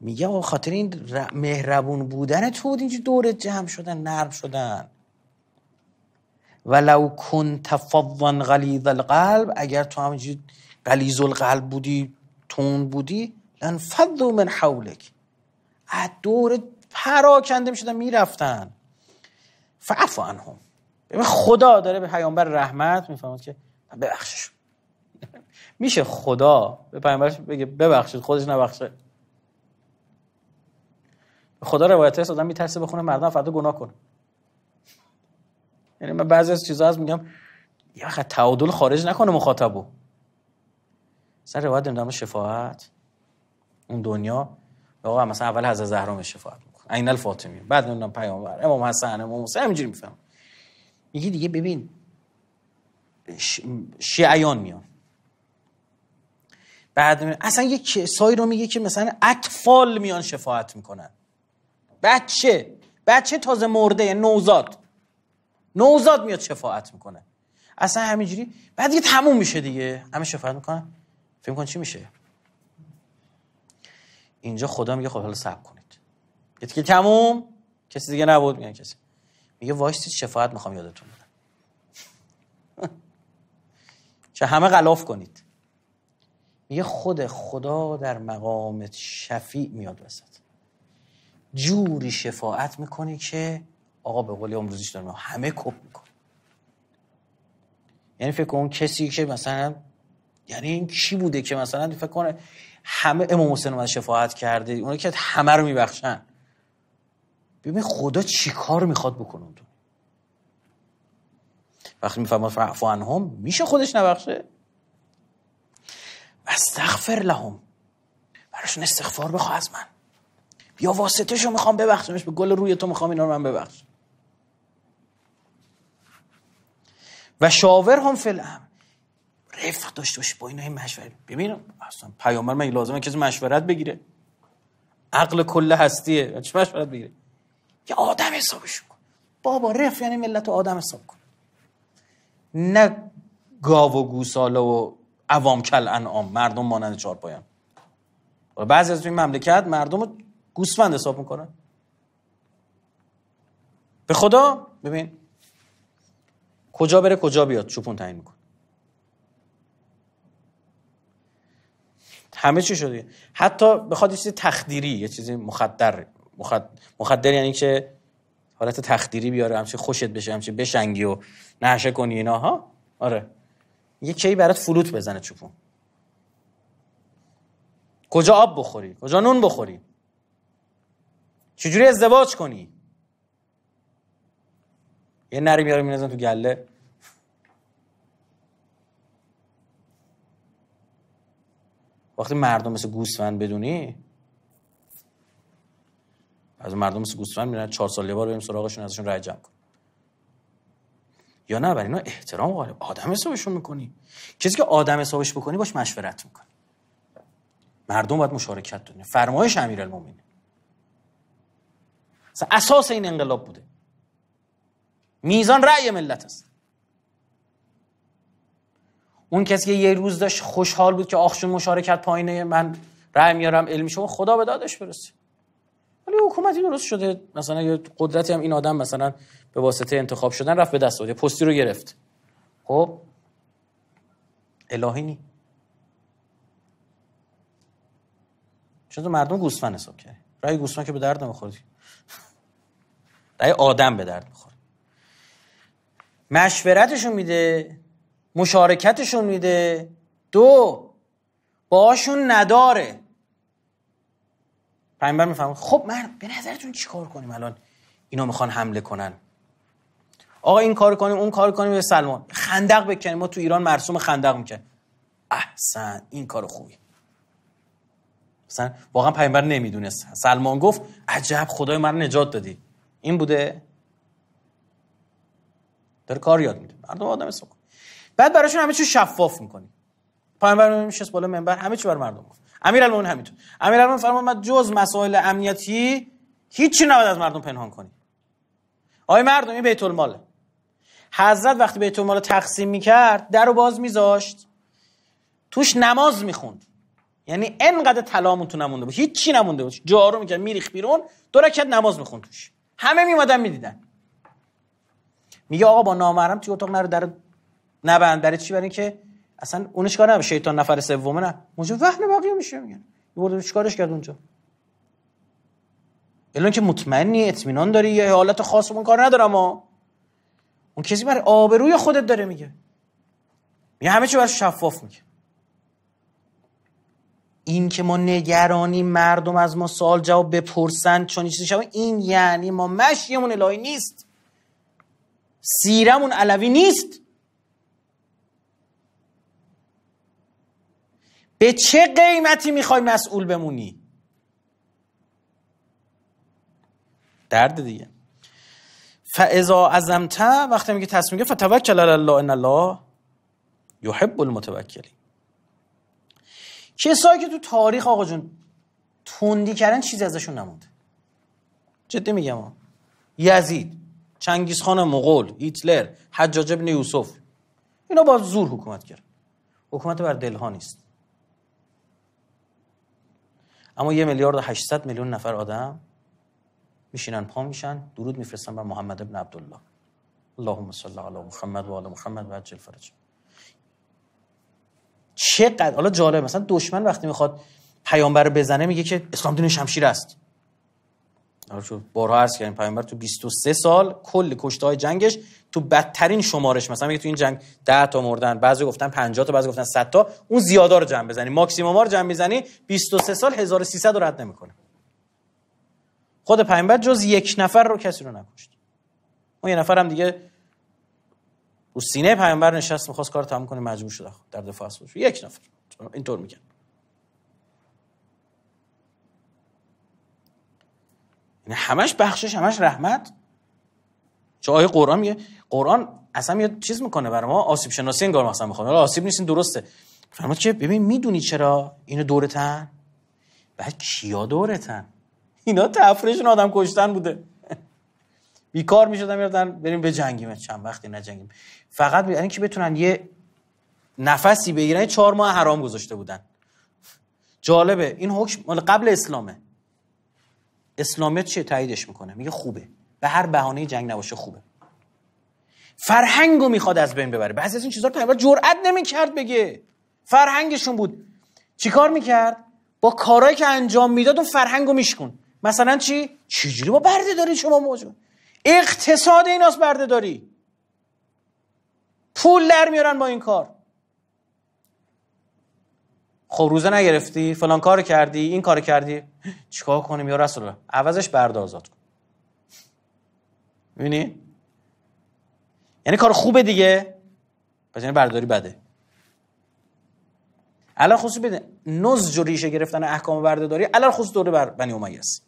میگه او خاطر این مهربون بودن تو بود اینجا دورت جمع شدن نرم شدن ولو کن فضا غلیظ القلب اگر تو همینجوری غلیظ القلب بودی تون بودی لن فضو من حولک از دور پراکنده شدن میرفتن رفتن هم. هم خدا داره به پیامبر رحمت میفهمد که ببخشش میشه خدا به پیامبرش بگه ببخشید خودش نبخشه خدا روایت هست آدم میترسه بخونه مردم فردا گناه کنه یعنی من بعضی از چیزها هست میگم یه وقت تعادل خارج نکنه مخاطبو سر روایت در شفاعت اون دنیا آقا مثلا اول حضرت زهرا شفاعت عین الفاطمی بعد نمیدونم پیامبر امام حسن امام حسین همینجوری میفهم میگه دیگه ببین ش... شیعیان میان بعد اصلا یه کسایی رو میگه که مثلا اطفال میان شفاعت میکنن بچه بچه تازه مرده یعنی نوزاد نوزاد میاد شفاعت میکنه اصلا همینجوری بعد دیگه تموم میشه دیگه همه شفاعت میکنن فکر کن چی میشه اینجا خدا میگه خب حالا صبر که تموم کسی دیگه نبود میگن کسی میگه وایستی شفاعت میخوام یادتون بدم که همه غلاف کنید میگه خود خدا در مقام شفیع میاد وسط جوری شفاعت میکنه که آقا به قولی امروزیش دارم همه کپ میکنه یعنی فکر اون کسی که مثلا یعنی این کی بوده که مثلا فکر کنه همه امام حسین اومد شفاعت کرده اون که همه رو میبخشن ببین خدا چی کار میخواد بکنه وقتی میفهمد فعفو هم میشه خودش نبخشه استغفر لهم براشون استغفار بخواه از من یا واسطه میخوام ببخشمش به گل روی تو میخوام اینا رو من ببخشم و شاور هم فلهم رفت داشته باش با این های مشوره ببینم اصلا پیامبر من لازمه کسی مشورت بگیره عقل کله هستیه چه مشورت بگیره یه آدم حسابش کن بابا رف یعنی ملت آدم حساب کن نه گاو و گوساله و عوام کل انعام مردم مانند چارپایان بعضی از این مملکت مردم رو گوسفند حساب میکنن به خدا ببین کجا بره کجا بیاد چوپون تعیین میکن همه چی شده حتی بخواد یه چیزی تخدیری یه چیزی مخدر مخدر, مخدر یعنی که حالت تخدیری بیاره همچه خوشت بشه همچه بشنگی و نشه کنی اینا ها آره یه کی برات فلوت بزنه چوپون کجا آب بخوری کجا نون بخوری چجوری ازدواج کنی یه نری میاره مینازن تو گله وقتی مردم مثل گوسفند بدونی از مردم گوسفند میرن چهار سال یه بار بریم سراغشون ازشون رای جمع کنیم یا نه برای اینا احترام قائل آدم حسابشون میکنی کسی که آدم حسابش بکنی باش مشورت میکنی مردم باید مشارکت دونن فرمایش امیرالمومنین اساس این انقلاب بوده میزان رأی ملت است اون کسی که یه روز داشت خوشحال بود که آخشون مشارکت پایینه من رأی میارم علمی شما خدا به دادش برسید ولی حکومتی درست شده مثلا یه قدرتی هم این آدم مثلا به واسطه انتخاب شدن رفت به دست آورد پستی رو گرفت خب الهی نی چون تو مردم گوسفند حساب کرد رای گوسفند که به درد نمیخوردی رای آدم به درد میخورد مشورتشون میده مشارکتشون میده دو باشون نداره پیامبر میفهمه خب من به نظرتون چیکار کنیم الان اینا میخوان حمله کنن آقا این کار کنیم اون کار کنیم به سلمان خندق بکنیم ما تو ایران مرسوم خندق میکنیم احسن این کار خوبی مثلا واقعا پیامبر نمیدونست سلمان گفت عجب خدای من نجات دادی این بوده در کار یاد میده مردم آدم سکن. بعد براشون همه چی شفاف میکنی پیامبر میشه بالا منبر همه چی بر مردم گفت امیرالمومنین همینطور امیرالمومنین فرمود من جز مسائل امنیتی هیچی نباید از مردم پنهان کنی آقای مردم این بیت الماله حضرت وقتی بیت المال تقسیم میکرد در رو باز میذاشت توش نماز میخوند یعنی انقدر طلامون تو نمونده بود هیچی نمونده بود جارو میکرد میریخ بیرون دو رکعت نماز میخوند توش همه میمدن میدیدن میگه آقا با نامحرم توی اتاق نرو در نبند برای چی برای که؟ اصلا اونش کار نمیشه شیطان نفر سومه نه موجب وحن باقی میشه میگن یه برده چیکارش کرد اونجا الان که مطمئنی اطمینان داری یه حالت خاص اون کار ندارم ها اون کسی برای آبروی خودت داره میگه میگه همه چی براش شفاف میگه این که ما نگرانی مردم از ما سال جواب بپرسن چون چیزی شما این یعنی ما مشیمون الهی نیست سیرمون علوی نیست به چه قیمتی میخوای مسئول بمونی درد دیگه فاذا عزمت وقتی میگه تصمیم گرفت فتوکل علی الله ان الله یحب المتوکلین کسایی که تو تاریخ آقا جون تندی کردن چیزی ازشون نمونده جدی میگم ها یزید چنگیز خان مغول هیتلر حجاج ابن یوسف اینا با زور حکومت کرد حکومت بر دلها نیست اما یه میلیارد و 800 میلیون نفر آدم میشینن پا میشن درود میفرستن بر محمد ابن عبدالله اللهم صل علی محمد و آل محمد و عجل فرج چقدر حالا جالب مثلا دشمن وقتی میخواد پیامبر بزنه میگه که اسلام دین شمشیر است حالا بارها عرض کردیم پیامبر تو 23 سال کل کشته های جنگش تو بدترین شمارش مثلا میگه تو این جنگ 10 تا مردن بعضی گفتن 50 تا بعضی گفتن 100 تا اون زیاده رو جمع بزنی ماکسیموم رو جمع بزنی 23 سال 1300 رو رد نمیکنه خود پیامبر جز یک نفر رو کسی رو نکشت اون یه نفر هم دیگه رو سینه پیامبر نشست میخواست کار تمام کنه مجبور شد در دفاع از یک نفر اینطور میگن یعنی همش بخشش همش رحمت چه آیه قرآن میگه قرآن اصلا یه چیز میکنه برای ما آسیب شناسی انگار مثلا میخوام آسیب نیستین درسته فرمود که ببین میدونی چرا اینو دورتن بعد کیا دورتن اینا تفریشون آدم کشتن بوده بیکار میشدن میرفتن بریم به جنگیم چند وقتی نجنگیم فقط یعنی که بتونن یه نفسی بگیرن چهار ماه حرام گذاشته بودن جالبه این حکم قبل اسلامه اسلامت چه تاییدش میکنه میگه خوبه به هر بهانه جنگ نباشه خوبه فرهنگو میخواد از بین ببره بعضی از این چیزا رو جرئت نمیکرد بگه فرهنگشون بود چیکار میکرد با کارهایی که انجام میداد اون فرهنگو میشکن مثلا چی چجوری با برده داری شما موجود اقتصاد ایناس برده داری پول در میارن با این کار خب روزه نگرفتی فلان کار کردی این کار کردی چیکار کنیم یا رسول الله عوضش برده آزاد کن میبینی یعنی کار خوبه دیگه پس یعنی برداری بده الان خصوص بده نزج و ریشه گرفتن احکام بردهداری الان خصوص دوره بر بنی امیه است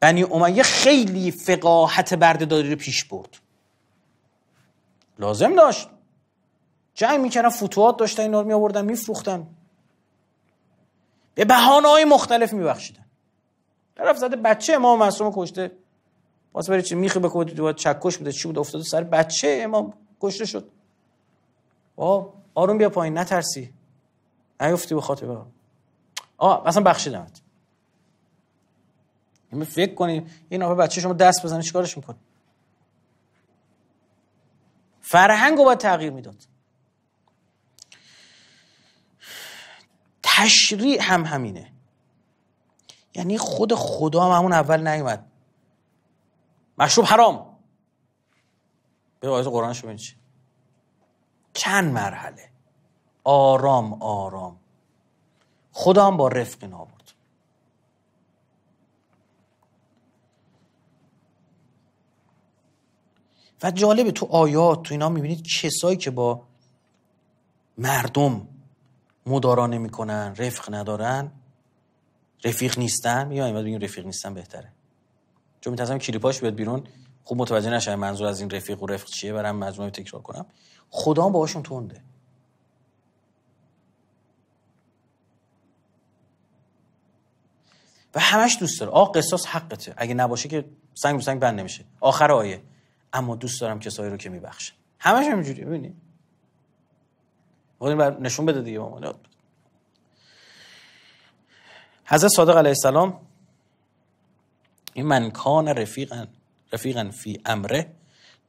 بنی امیه خیلی برده بردهداری رو پیش برد لازم داشت جنگ میکردن فتوحات داشتن اینا رو می میفروختن به بحانه های مختلف میبخشیدن طرف زده بچه امام معصوم کشته باز بری چی میخی به تو چکش بوده چی بود افتاده سر بچه امام کشته شد آه آروم بیا پایین نترسی نیفتی به خاطر آه اصلا بخشیدمت یعنی فکر کنیم این بچه شما دست بزنه چیکارش میکنه فرهنگ رو باید تغییر میداد تشریع هم همینه یعنی خود خدا هم همون اول نیومد مشروب حرام به آیات قرآن شما چی چند مرحله آرام آرام خدا هم با رفق نابود آورد و جالبه تو آیات تو اینا میبینید کسایی که با مردم مدارا نمیکنن رفق ندارن رفیق نیستن یا اینو بگیم رفیق نیستن بهتره چون میتونم کلیپاش بیاد بیرون خوب متوجه نشه منظور از این رفیق و رفق چیه برم مجموعه تکرار کنم خدا باهاشون تونده و همش دوست داره آ قصاص حقته اگه نباشه که سنگ به سنگ بند نمیشه آخر آیه اما دوست دارم کسایی رو که میبخشن همش همینجوری ببینید خب بر نشون بده دیگه حضرت صادق علیه السلام این من کان رفیقن فی امره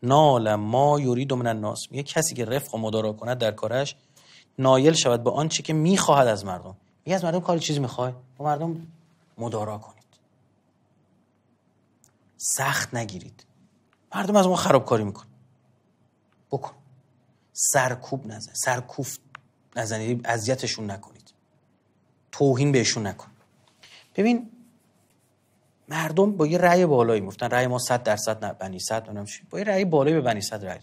نال ما یوری من الناس یه کسی که رفق و مدارا کند در کارش نایل شود به آنچه که میخواهد از مردم میگه از مردم کاری چیزی میخوای با مردم مدارا کنید سخت نگیرید مردم از ما خرابکاری میکن بکن سرکوب نزن سرکوف نزنید یعنی اذیتشون نکنید توهین بهشون نکن ببین مردم با یه رأی بالایی میفتن رأی ما 100 درصد نه بنی صد با یه رأی بالایی به بنی صد رأی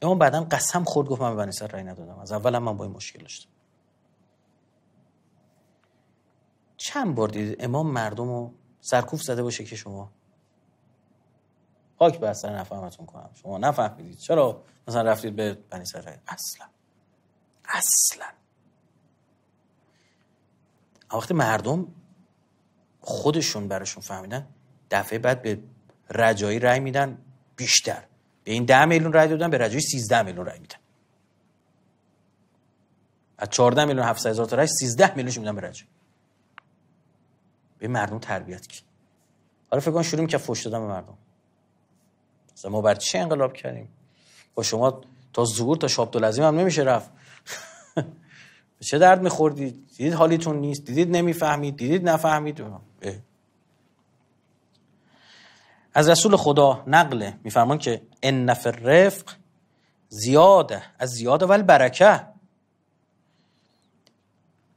دادم بعدا قسم خورد گفت من به بنی صد رأی ندادم از اول من با این مشکل داشتم چند بار دیدید امام مردم رو سرکوف زده باشه که شما خاک بر سر نفهمتون کنم شما نفهمیدید چرا مثلا رفتید به بنی اصلا اصلا وقتی مردم خودشون براشون فهمیدن دفعه بعد به رجایی رای میدن بیشتر به این ده میلیون رای دادن به رجایی سیزده میلیون رای میدن از 14 میلیون 700 هزار تا رای سیزده میلیونش میدن به رجایی به مردم تربیت کی حالا فکر کن شروع که فوش دادن به مردم ما بر چه انقلاب کردیم با شما تا زور تا شاب هم نمیشه رفت چه درد میخوردید دیدید حالیتون نیست دیدید نمیفهمید دیدید نفهمید از رسول خدا نقله میفرمان که ان نفر رفق زیاده از زیاده ول برکه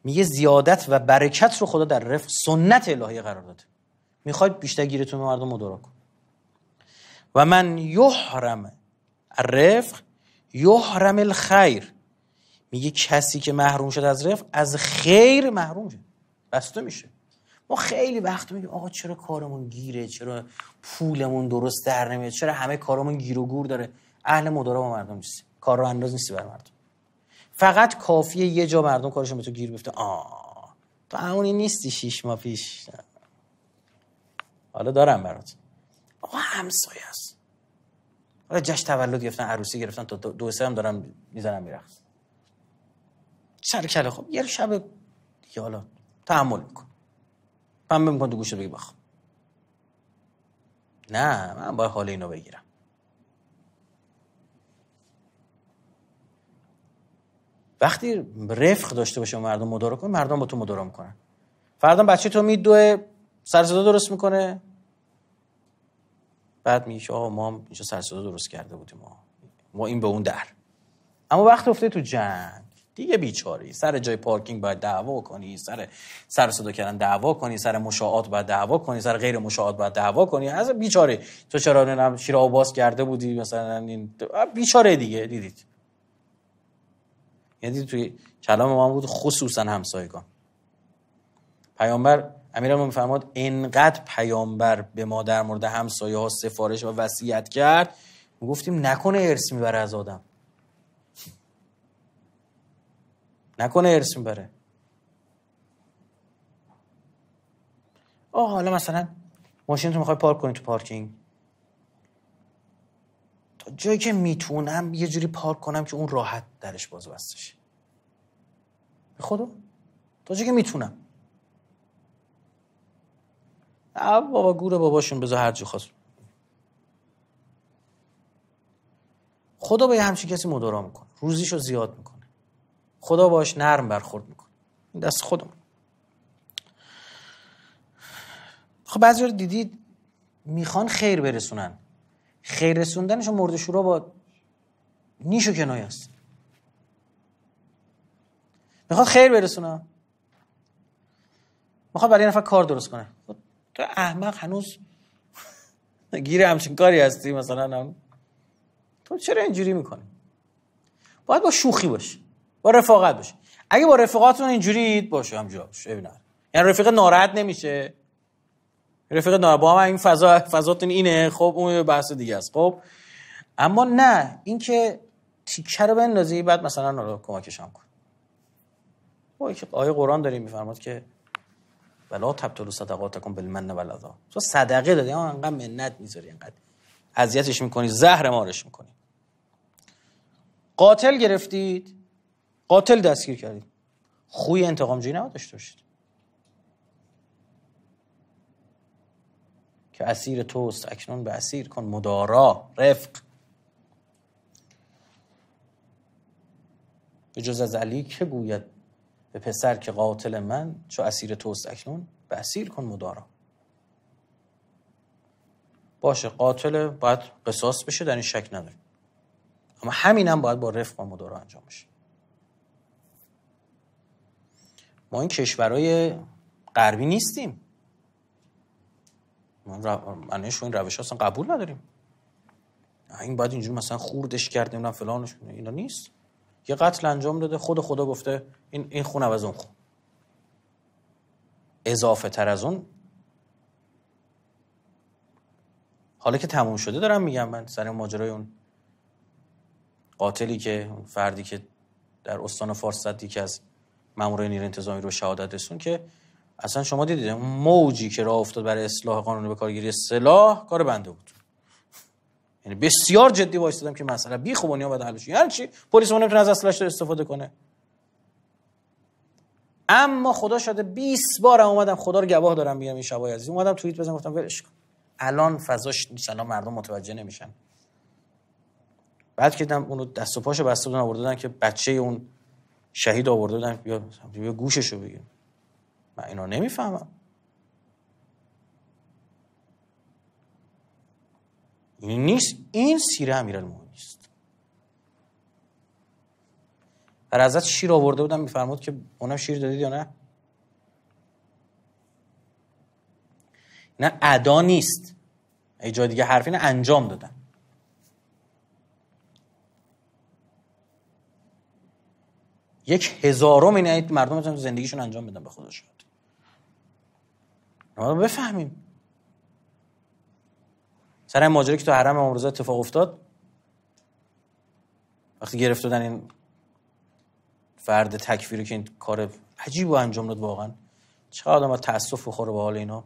میگه زیادت و برکت رو خدا در رفق سنت الهی قرار داده میخواید بیشتر گیرتون مردم مدارا کن و من یحرم رفق یحرم الخیر میگه کسی که محروم شد از رفق از خیر محروم شد بسته میشه ما خیلی وقت میگیم آقا چرا کارمون گیره چرا پولمون درست در نمیاد چرا همه کارمون گیر و گور داره اهل مدارا با مردم نیست کار رو انداز نیستی بر مردم فقط کافیه یه جا مردم کارشون به تو گیر بیفته آ تو همونی نیستی شیش ماه پیش حالا دارم برات آقا همسایه است حالا جشن تولد گرفتن عروسی گرفتن تا دو سه هم دارم میزنم میرخص سر کله خب یه شب دیگه حالا تحمل میکن پنبه میکن تو گوش بگی بخواب نه من باید حال اینو بگیرم وقتی رفق داشته باشه مردم مدارا کنه مردم با تو مدارا میکنن فردا بچه تو میدوه سرزده درست میکنه بعد میگه آقا ما اینجا صدا درست کرده بودیم ما ما این به اون در اما وقت افته تو جنگ دیگه بیچاری سر جای پارکینگ باید دعوا کنی سر سر صدا کردن دعوا کنی سر مشاعات باید دعوا کنی سر غیر مشاعات باید دعوا کنی از بیچاره تو چرا نمیدونم شیر آباس کرده بودی مثلا این بیچاره دیگه دیدید یعنی توی کلام ما بود خصوصا همسایگان پیامبر امیرم فرماد انقدر پیامبر به ما در مورد همسایه ها سفارش و وصیت کرد میگفتیم گفتیم نکنه ارث میبره از آدم نکنه ارث میبره آه حالا مثلا ماشینتون میخوای پارک کنی تو پارکینگ تا جایی که میتونم یه جوری پارک کنم که اون راحت درش باز بستش به تا جایی که میتونم بابا گور باباشون بذار هر جو خواست خدا با یه همچین کسی مدارا میکنه روزیشو زیاد میکنه خدا باش نرم برخورد میکنه این دست خودم خب بعضی رو دیدید میخوان خیر برسونن خیر رسوندنشون مرد شورا با نیش و کنایه است میخواد خیر برسونه میخواد برای نفر کار درست کنه تو احمق هنوز گیر همچین کاری هستی مثلا تو چرا اینجوری میکنی باید با شوخی باشه با رفاقت باشه اگه با رفقاتون اینجوری باشه جوابش. باشه یعنی رفیق ناراحت نمیشه رفیق ناراحت با هم این فضا فضاتون اینه خب اون بحث دیگه است خب اما نه اینکه تیکه رو بندازی بعد مثلا کمکش هم کن وای که آیه قرآن داریم میفرماد که ولا تبتلوا صدقاتکم بالمن والاذا تو صدقه دادی اما انقدر منت میذاری انقدر اذیتش میکنی زهر مارش میکنی قاتل گرفتید قاتل دستگیر کردید خوی انتقام نباید داشته باشید که اسیر توست اکنون به اسیر کن مدارا رفق به جز از علی که گوید به پسر که قاتل من چو اسیر توست اکنون به اسیر کن مدارا باشه قاتل باید قصاص بشه در این شک نداریم اما همین هم باید با رفق و مدارا انجام بشه ما این کشورهای غربی نیستیم من رو... این روش اصلا قبول نداریم این باید اینجور مثلا خوردش کردیم نه فلانش اینا نیست یه قتل انجام داده خود خدا گفته این این خون از اون خون اضافه تر از اون حالا که تموم شده دارم میگم من سر ماجرای اون قاتلی که فردی که در استان فارس زد یکی از مامورای نیروی انتظامی رو شهادت رسون که اصلا شما دیدید موجی که راه افتاد برای اصلاح قانون به کارگیری سلاح کار بنده بود یعنی بسیار جدی وایسادم که مسئله بی خوبونی باید حل بشه یعنی چی پلیس اون نمیتونه از اصلش استفاده کنه اما خدا شده 20 بار اومدم خدا رو گواه دارم میگم این شبای عزیز اومدم توییت بزنم گفتم ولش کن الان فضاش سلام مردم متوجه نمیشن بعد که دیدم اونو دست و پاشو بسته بودن آورده که بچه اون شهید آورده بودن بیا, گوشش گوششو بگیر من اینا نمیفهمم این یعنی نیست این سیره امیرالمومنین است بر ازت شیر آورده بودم میفرمود که اونم شیر دادید یا نه نه ادا نیست ای جای دیگه حرفی نه انجام دادن یک هزارم این مردم زندگیشون انجام بدن به خودشون ما بفهمیم سر ماجرا که تو حرم امام اتفاق افتاد وقتی گرفت این فرد تکفیری که این کار عجیب و انجام داد واقعا چقدر آدم تاسف بخوره به حال اینا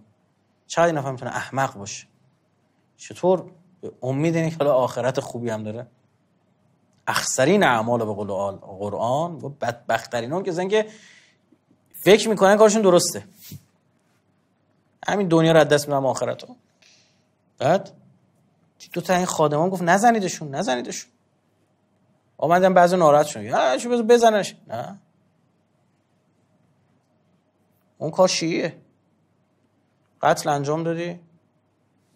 چقدر این نفر میتونه احمق باشه چطور امید اینه که حالا آخرت خوبی هم داره اخسرین اعمال به قول قرآن و بدبختترین که که که فکر میکنن کارشون درسته همین دنیا رو دست میدم آخرت رو بعد دو تا این خادمان گفت نزنیدشون نزنیدشون آمدن بعضی ناراحت شدن بزنش نه اون کار شیعه قتل انجام دادی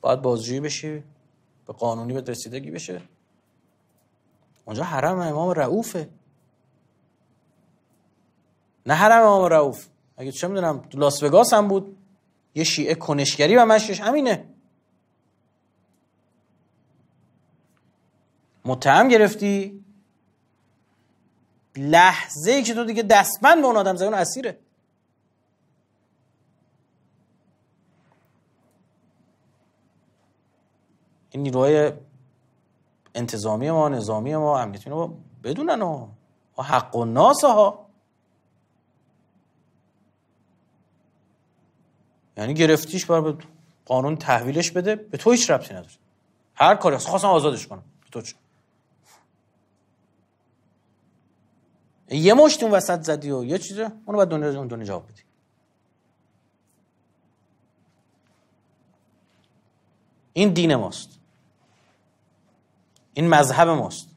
باید بازجویی بشی به قانونی به رسیدگی بشه اونجا حرم امام رعوفه نه حرم امام رعوف اگه چه میدونم لاس وگاس هم بود یه شیعه کنشگری و مشکش همینه متهم گرفتی لحظه ای که تو دیگه دستمند به اون آدم اون اسیره این نیروهای انتظامی ما نظامی ما امنیتی ما بدونن و حق و ناس ها یعنی گرفتیش بر قانون تحویلش بده به تو هیچ ربطی نداره هر کاری هست خواستم آزادش کنم به تو یه مشت اون وسط زدی و یه چیزه اونو باید دنیا اون دنیا جواب بدی این دین ماست این مذهب ماست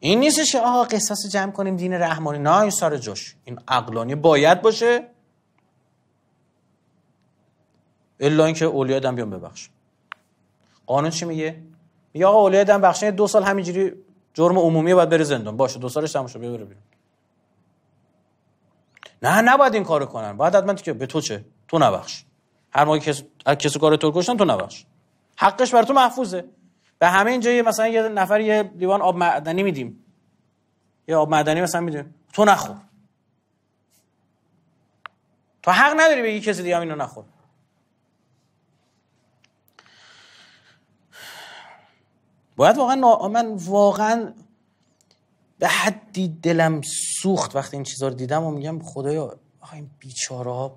این نیستش که آقا قصاص جمع کنیم دین رحمانی نه این سر جاش این عقلانی باید باشه الا اینکه اولیا دم بیان ببخش قانون چی میگه میگه آقا اولیای دم دو سال همینجوری جرم عمومی باید بره زندان باشه دو سالش تموم شد بره بیرون نه نباید این کارو کنن باید حتما که به تو چه تو نبخش هر موقع کس... کسی کار تو کشتن تو نبخش حقش بر تو محفوظه به همه اینجا مثلا یه نفر یه دیوان آب معدنی میدیم یه آب معدنی مثلا میدیم تو نخور تو حق نداری بگی کسی دیگه اینو نخور باید واقعا من واقعا به حدی دلم سوخت وقتی این چیزا رو دیدم و میگم خدایا این بیچاره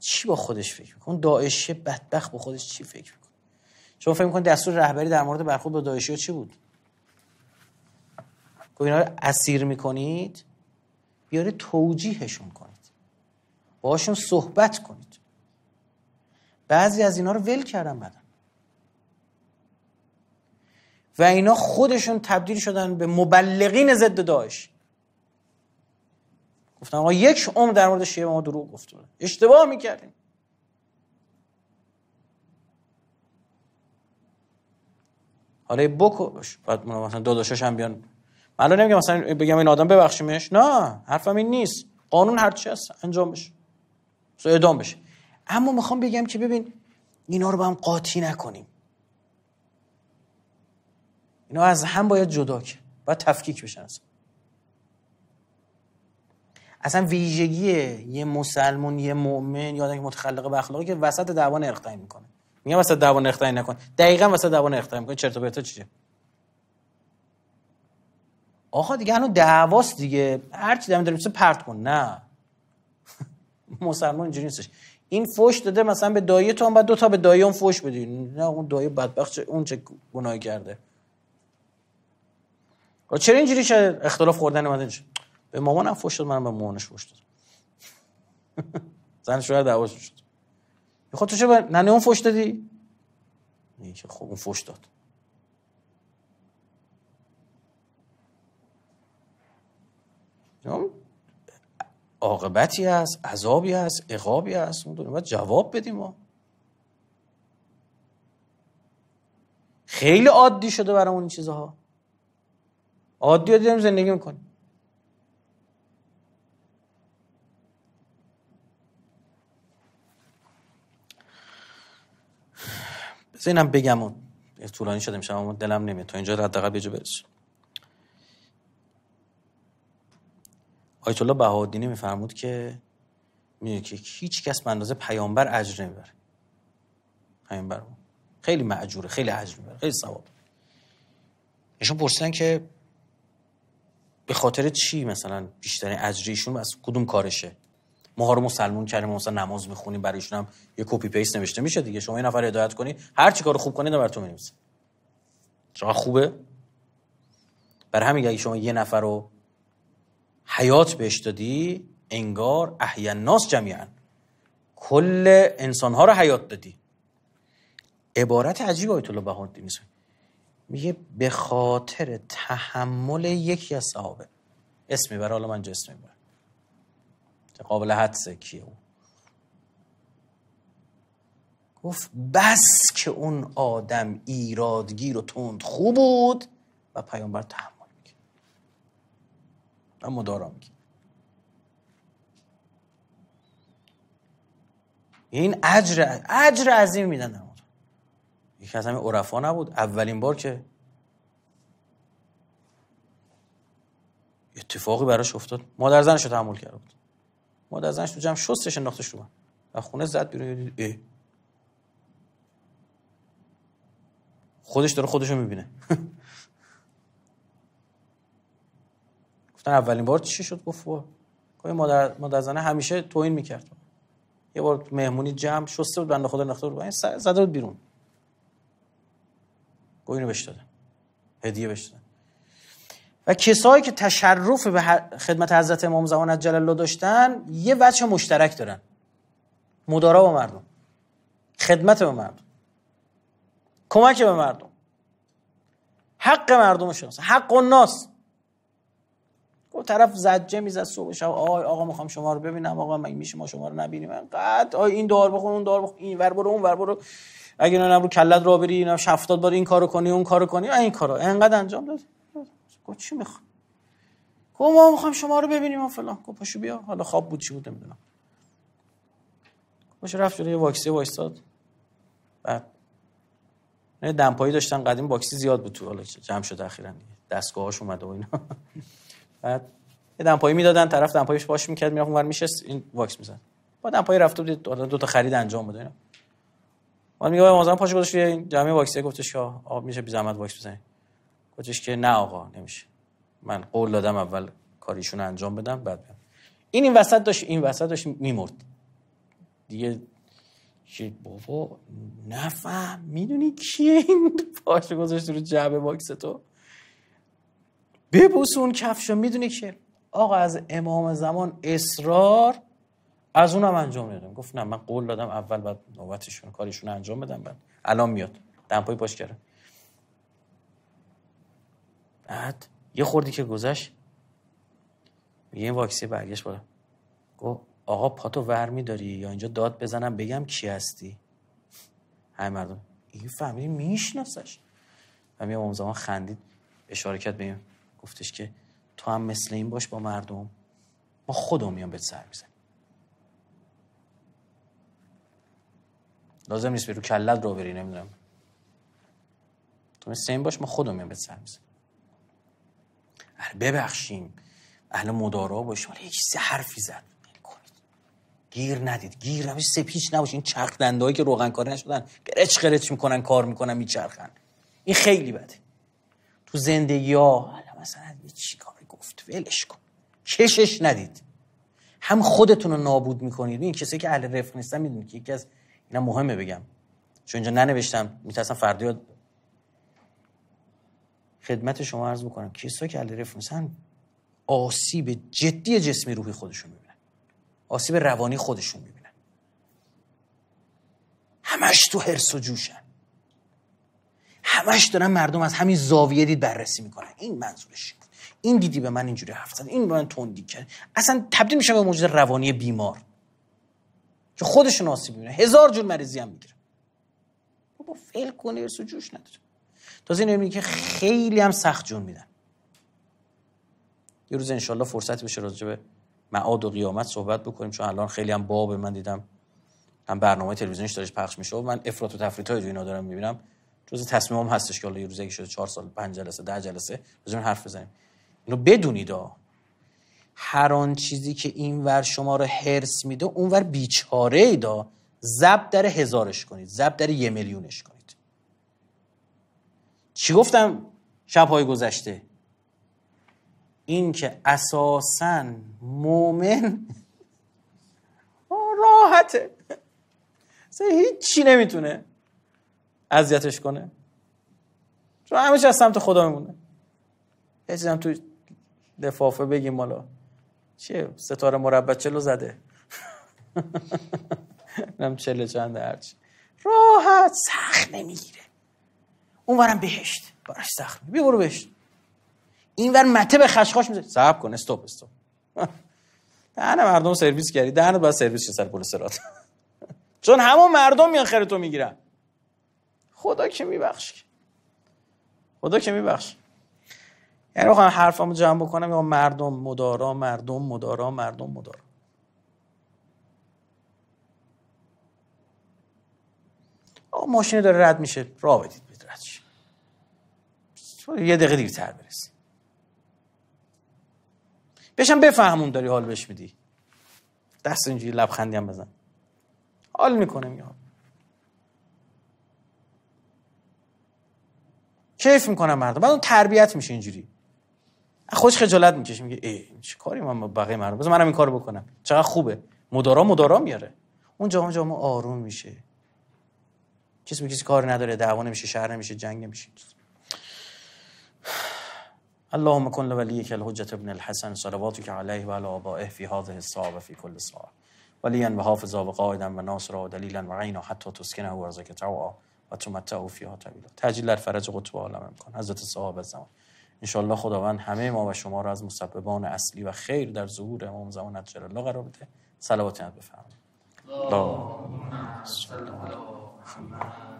چی با خودش فکر میکنه داعشه بدبخت با خودش چی فکر میکنه شما فکر میکنید دستور رهبری در مورد برخورد با داعشی چی بود گویا رو اسیر میکنید بیاره توجیهشون کنید باهاشون صحبت کنید بعضی از اینا رو ول کردن بدن و اینا خودشون تبدیل شدن به مبلغین ضد داعش گفتن آقا یک عمر در مورد شیعه ما دروغ گفتن اشتباه میکردیم حالا بکش بعد مثلا داداشاش هم بیان من الان نمیگم مثلا بگم این آدم ببخشیمش نه حرفم این نیست قانون هر چی هست انجام بشه اعدام بشه اما میخوام بگم که ببین اینا رو با هم قاطی نکنیم اینا از هم باید جدا که باید تفکیک بشن اصلا اصلا ویژگی یه مسلمان یه مؤمن یاد که متخلق به اخلاقی که وسط دعوان نرختین میکنه میگم وسط دعوان نرختین نکن دقیقا وسط دعوان نرختین میکنه چرت و پرتا چیه آقا دیگه هنو دعواست دیگه هر چی دم داریم پرت کن نه مسلمان اینجوری نیستش این فوش داده مثلا به دایی تو بعد دو تا به دایه فوش بدی نه اون دایه بدبخت اون چه گناهی کرده و چرا اینجوری شد اختلاف خوردن به مامانم فوش داد منم به مامانش فوش دادم زن شوهر دعواش شد تو چرا ننه اون فوش دادی میگه خب اون فوش داد عاقبتی هست عذابی هست اقابی هست باید جواب بدیم ما خیلی عادی شده برای این چیزها عادی داریم زندگی میکنیم پس اینم بگم اون طولانی شده میشه اما دلم نمیاد تا اینجا حداقل به برسیم آیت الله بهادینی میفرمود که میگه که هیچ کس به اندازه پیامبر اجر نمیبره پیامبر خیلی معجوره خیلی عجر میبره خیلی ثواب ایشون پرسیدن که به خاطر چی مثلا بیشتر اجریشون از کدوم کارشه ما رو مسلمون کردیم مثلا نماز میخونیم برای هم یه کپی پیست نوشته میشه دیگه شما یه نفر هدایت کنی هر چی کارو خوب کنی براتون مینویسه شما خوبه برای همین اگه شما یه نفر رو حیات بهش دادی انگار احیا ناس جمیعا کل انسان ها رو حیات دادی عبارت عجیب آیت الله بهادی میگه به خاطر تحمل یکی از صحابه اسمی برای حالا من میبره که قابل حدس کیه اون گفت بس که اون آدم ایرادگیر و تند خوب بود و پیامبر تحمل میکنه و مدارا میکنه این اجر اجر عظیم میدن یکی از همین عرفا نبود اولین بار که اتفاقی براش افتاد مادر زنش رو تحمل کرده مادر زنش تو جمع شستش انداختش رو من و خونه زد بیرون خودش داره خودش رو میبینه گفتن اولین بار چی شد گفت با مادر, مادر زنه همیشه توهین میکرد یه بار مهمونی جمع شسته بود بنده خدا نخته رو این زده بود بیرون گوی اینو بهش هدیه بهش و کسایی که تشرف به خدمت حضرت امام زمان از جلال داشتن یه بچه مشترک دارن مدارا با مردم خدمت به مردم کمک به مردم حق مردم شناس حق ناس و طرف زجه میزد صبح شب آی آقا میخوام شما رو ببینم آقا مگه میشه ما شما رو نبینیم انقدر آی این دار بخون اون دار بخون این ور برو اون ور برو اگه رو کلت را بری نه 70 بار این کارو کنی اون کارو کنی این کارو، انقدر انجام داد گفت چی میخوام گفت ما میخوام شما رو ببینیم و فلان گفت پاشو بیا حالا خواب بود چی بود نمیدونم باشه رفت جلوی واکسی وایستاد بعد نه دمپایی داشتن قدیم باکسی زیاد بود تو حالا جمع شد اخیرا دیگه دستگاهاش اومده و اینا بعد یه دمپایی میدادن طرف دمپاییش باش میکرد میرفت اونور میشست این واکس میزد با دمپایی رفته بود دو تا خرید انجام بود اینا اون میگه آقا پاشو گذاشت این جمعی واکسی. گفتش که آب میشه بی واکس بزنی گفتش که نه آقا نمیشه من قول دادم اول کاریشون انجام بدم بعد این این وسط داشت این وسط داشت میمرد دیگه که بابا نفهم میدونی کیه این پاشو گذاشت رو جعبه واکس تو ببوس اون کفشو میدونی که آقا از امام زمان اصرار از اونم انجام میدم. گفت نه من قول دادم اول بعد نوبتشون کارشون انجام بدم بعد الان میاد دمپایی باش کرد بعد یه خوردی که گذشت یه واکسی برگشت بالا گفت آقا پاتو ور میداری یا اینجا داد بزنم بگم کی هستی همه مردم این فهمیدی میشناسش و میام اون زمان خندید اشاره کرد گفتش که تو هم مثل این باش با مردم ما خودم میام بهت سر میزنیم لازم نیست برو کلت رو بری نمیدونم تو مثل این باش ما خودمون به سر آره، ببخشیم اهل مدارا باشیم ولی یک سه حرفی زد گیر ندید گیر نباش سپیچ نباش این چرخ هایی که روغن کار نشدن گرچ گرچ میکنن کار میکنن میچرخن این خیلی بده تو زندگی ها مثلا چی کار گفت ولش کن کشش ندید هم خودتون رو نابود میکنید این کسی که اهل رفق نیستن میدونید که یکی از اینا مهمه بگم چون اینجا ننوشتم میترسم فردا خدمت شما عرض بکنم کیسا که رفرنسن آسیب جدی جسمی روحی خودشون میبینن آسیب روانی خودشون میبینن همش تو هرس و جوشن همش دارن مردم از همین زاویه دید بررسی میکنن این منظورش این دیدی به من اینجوری حرف زد این به من تندی کرد اصلا تبدیل میشن به موجود روانی بیمار که خودشون آسیب میبینه هزار جور مریضی هم میگیره بابا فیل کنه یه و جوش نداره تازه اینو که خیلی هم سخت جون میدن یه روز انشالله فرصت بشه راجع به معاد و قیامت صحبت بکنیم چون الان خیلی هم باب من دیدم هم برنامه تلویزیونش دارش پخش میشه و من افراط و تفریط های اینا دارم میبینم جز تصمیمم هستش که حالا یه روزی شده چهار سال پنج جلسه ده جلسه بزنیم حرف بزنیم اینو بدونید هر آن چیزی که این ور شما رو هرس میده اون ور بیچاره ایدا زب در هزارش کنید زب در یه میلیونش کنید چی گفتم شبهای گذشته این که اساسا مومن راحته سه هیچی نمیتونه اذیتش کنه چون همه از سمت خدا میمونه یه تو لفافه بگیم مالا چیه ستاره مربع چلو زده نم چله چند هرچی راحت سخت نمیگیره اونورم بهشت براش سخت بی برو بهشت اینور مته به خشخاش میزه صبر کن استوب استوب دهن مردم سرویس کردی دهن بعد سرویس چه سر پول سرات چون همون مردم میان خیر تو میگیرن خدا که میبخش خدا که میبخش یعنی بخوام حرفامو جمع بکنم یا مردم مدارا مردم مدارا مردم مدارا آقا ماشین داره رد میشه راه بدید بید رد یه دقیقه تر برسی بشم بفهمون داری حال بهش میدی دست اینجوری لبخندی هم بزن حال میکنه یا کیف میکنم مردم بعد اون تربیت میشه اینجوری خوش خجالت میکشه میگه ای چه کاری من با بقیه مردم بذار منم این کارو بکنم چقدر خوبه مدارا مدارا میاره اون جام جام آروم میشه کسی به کسی کار نداره دعوا نمیشه شهر نمیشه جنگ نمیشه اللهم کن که الحجت ابن الحسن صلواتك عليه وعلى آبائه في هذه و وفي كل ساعة وليا وحافظا وقائدا وناصرا ودليلا وعينا و تسكنه و فی ها فیها طویلا در فرج قطب عالم امکان حضرت صحابه زمان انشالله خداوند همه ما و شما را از مسببان اصلی و خیر در ظهور امام زمان عجل الله قرار بده صلوات نت محمد